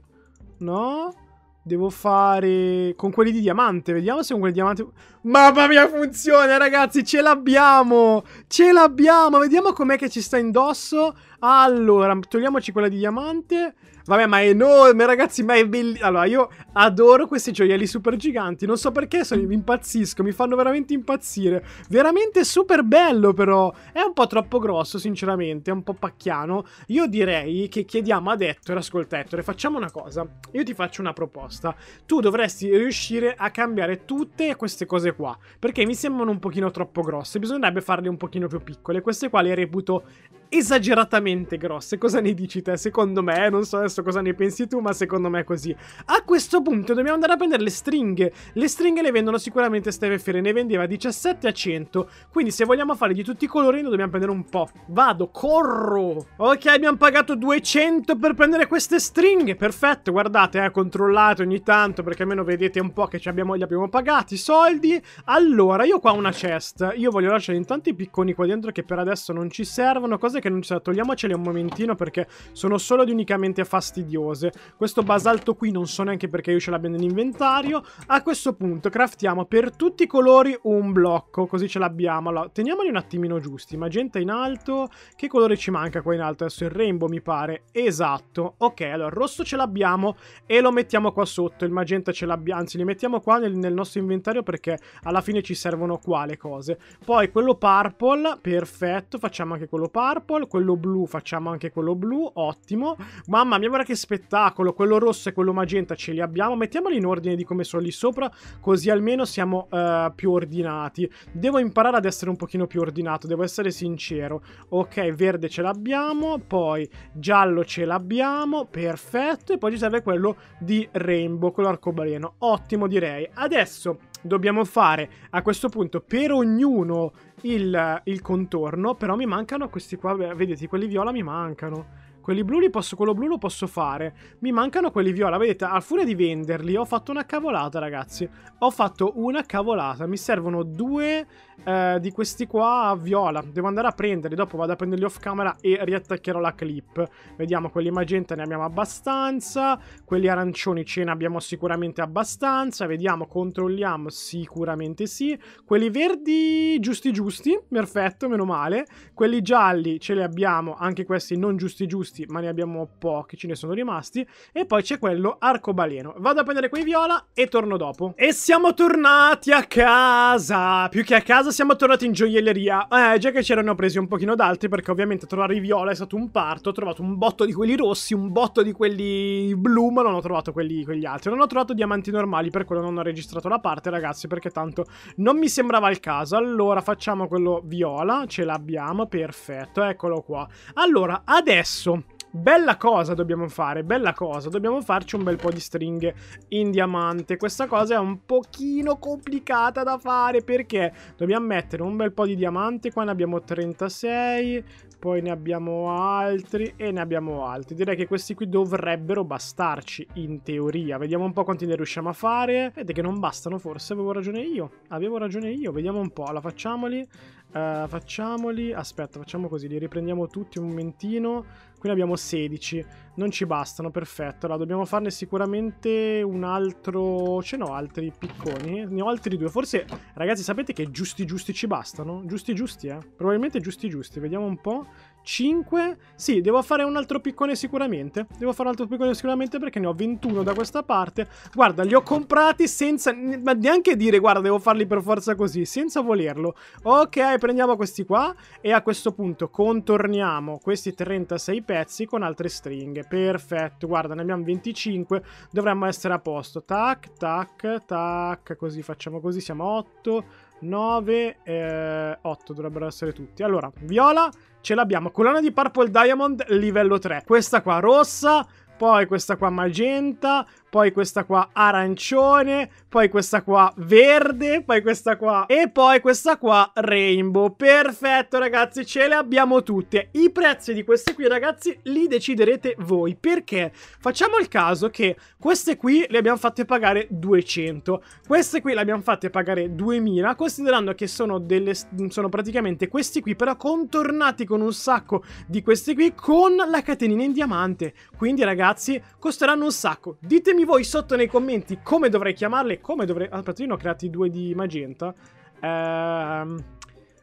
No? Devo fare con quelli di diamante. Vediamo se con quelli di diamante... Mamma mia, funziona, ragazzi! Ce l'abbiamo! Ce l'abbiamo! Vediamo com'è che ci sta indosso. Allora, togliamoci quella di diamante. Vabbè, ma è enorme, ragazzi, ma è bellissimo. Allora, io adoro questi gioielli super giganti. Non so perché, sono, mi impazzisco, mi fanno veramente impazzire. Veramente super bello, però. È un po' troppo grosso, sinceramente, è un po' pacchiano. Io direi che chiediamo ad Ettore, ascolta Ettore, facciamo una cosa. Io ti faccio una proposta. Tu dovresti riuscire a cambiare tutte queste cose qua, perché mi sembrano un pochino troppo grosse. Bisognerebbe farle un pochino più piccole. Queste qua le reputo esageratamente grosse. Cosa ne dici te? Secondo me, non so adesso cosa ne pensi tu, ma secondo me è così. A questo punto dobbiamo andare a prendere le stringhe. Le stringhe le vendono sicuramente Steve Ferre, ne vendeva 17 a 100. Quindi se vogliamo fare di tutti i colori ne dobbiamo prendere un po'. Vado, corro! Ok, abbiamo pagato 200 per prendere queste stringhe. Perfetto, guardate, eh, controllate ogni tanto perché almeno vedete un po' che abbiamo, gli abbiamo pagati i soldi. Allora, io qua ho una chest. Io voglio lasciare intanto i picconi qua dentro che per adesso non ci servono. Cosa cose che non ci sono. Togliamocele un momentino perché sono solo ed unicamente fastidiose. Questo basalto qui non so neanche perché io ce l'abbia nell'inventario. A questo punto craftiamo per tutti i colori un blocco, così ce l'abbiamo. Allora, teniamoli un attimino giusti. Magenta in alto. Che colore ci manca qua in alto? Adesso il rainbow mi pare. Esatto. Ok, allora rosso ce l'abbiamo e lo mettiamo qua sotto. Il magenta ce l'abbiamo, anzi li mettiamo qua nel, nel nostro inventario perché alla fine ci servono qua le cose. Poi quello purple, perfetto. Facciamo anche quello purple purple, quello blu facciamo anche quello blu, ottimo. Mamma mia, guarda che spettacolo, quello rosso e quello magenta ce li abbiamo. Mettiamoli in ordine di come sono lì sopra, così almeno siamo uh, più ordinati. Devo imparare ad essere un pochino più ordinato, devo essere sincero. Ok, verde ce l'abbiamo, poi giallo ce l'abbiamo, perfetto. E poi ci serve quello di rainbow, quello arcobaleno. Ottimo direi. Adesso dobbiamo fare a questo punto per ognuno il, il contorno, però mi mancano questi qua, vedete, quelli viola mi mancano. Quelli blu li posso, quello blu lo posso fare. Mi mancano quelli viola. Vedete, al furia di venderli, ho fatto una cavolata, ragazzi. Ho fatto una cavolata. Mi servono due eh, di questi qua viola. Devo andare a prenderli, dopo vado a prenderli off camera e riattaccherò la clip. Vediamo, quelli magenta ne abbiamo abbastanza, quelli arancioni ce ne abbiamo sicuramente abbastanza, vediamo, controlliamo, sicuramente sì. Quelli verdi giusti giusti, perfetto, meno male. Quelli gialli ce li abbiamo, anche questi non giusti giusti, ma ne abbiamo pochi, ce ne sono rimasti. E poi c'è quello arcobaleno. Vado a prendere quei viola e torno dopo. E siamo tornati a casa! Più che a casa casa siamo tornati in gioielleria. Eh, già che c'erano presi un pochino d'altri, perché ovviamente trovare i viola è stato un parto. Ho trovato un botto di quelli rossi, un botto di quelli blu, ma non ho trovato quelli, quegli altri. Non ho trovato diamanti normali, per quello non ho registrato la parte, ragazzi, perché tanto non mi sembrava il caso. Allora, facciamo quello viola, ce l'abbiamo, perfetto, eccolo qua. Allora, adesso... Bella cosa dobbiamo fare, bella cosa, dobbiamo farci un bel po' di stringhe in diamante. Questa cosa è un pochino complicata da fare perché dobbiamo mettere un bel po' di diamante, qua ne abbiamo 36, poi ne abbiamo altri e ne abbiamo altri. Direi che questi qui dovrebbero bastarci in teoria. Vediamo un po' quanti ne riusciamo a fare. Vedete che non bastano forse, avevo ragione io. Avevo ragione io, vediamo un po'. Allora facciamoli, uh, facciamoli. Aspetta, facciamo così, li riprendiamo tutti un momentino. Qui ne abbiamo 16. Non ci bastano, perfetto. Allora, dobbiamo farne sicuramente un altro... Ce n'ho altri picconi? Ne ho altri due. Forse, ragazzi, sapete che giusti giusti ci bastano? Giusti giusti, eh? Probabilmente giusti giusti. Vediamo un po'. 5. Sì, devo fare un altro piccone sicuramente. Devo fare un altro piccone sicuramente perché ne ho 21 da questa parte. Guarda, li ho comprati senza... Ma neanche dire, guarda, devo farli per forza così. Senza volerlo. Ok, prendiamo questi qua. E a questo punto contorniamo questi 36 pezzi con altre stringhe. Perfetto, guarda, ne abbiamo 25, dovremmo essere a posto. Tac, tac, tac, così facciamo così, siamo 8, 9, eh, 8 dovrebbero essere tutti. Allora, viola ce l'abbiamo, colonna di Purple Diamond livello 3. Questa qua rossa, poi questa qua magenta, poi questa qua arancione, poi questa qua verde, poi questa qua e poi questa qua rainbow. Perfetto ragazzi, ce le abbiamo tutte. I prezzi di queste qui ragazzi li deciderete voi perché facciamo il caso che queste qui le abbiamo fatte pagare 200, queste qui le abbiamo fatte pagare 2000, considerando che sono delle sono praticamente questi qui però contornati con un sacco di queste qui con la catenina in diamante. Quindi ragazzi costeranno un sacco. Ditemi Ditemi voi sotto nei commenti come dovrei chiamarle, come dovrei... Aspetta, ah, io ne ho creati due di magenta. Ehm...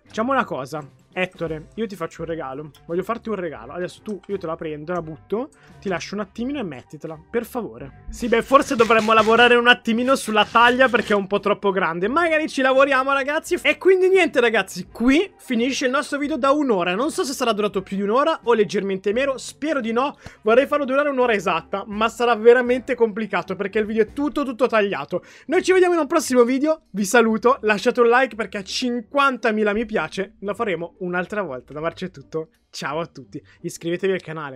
Diciamo una cosa, Ettore, io ti faccio un regalo. Voglio farti un regalo. Adesso tu, io te la prendo, la butto, ti lascio un attimino e mettitela, per favore. Sì, beh, forse dovremmo lavorare un attimino sulla taglia perché è un po' troppo grande. Magari ci lavoriamo, ragazzi. E quindi niente, ragazzi, qui finisce il nostro video da un'ora. Non so se sarà durato più di un'ora o leggermente meno. Spero di no. Vorrei farlo durare un'ora esatta, ma sarà veramente complicato perché il video è tutto, tutto tagliato. Noi ci vediamo in un prossimo video. Vi saluto, lasciate un like perché a 50.000 mi piace. La faremo un un'altra volta. Da Marcio è tutto. Ciao a tutti. Iscrivetevi al canale.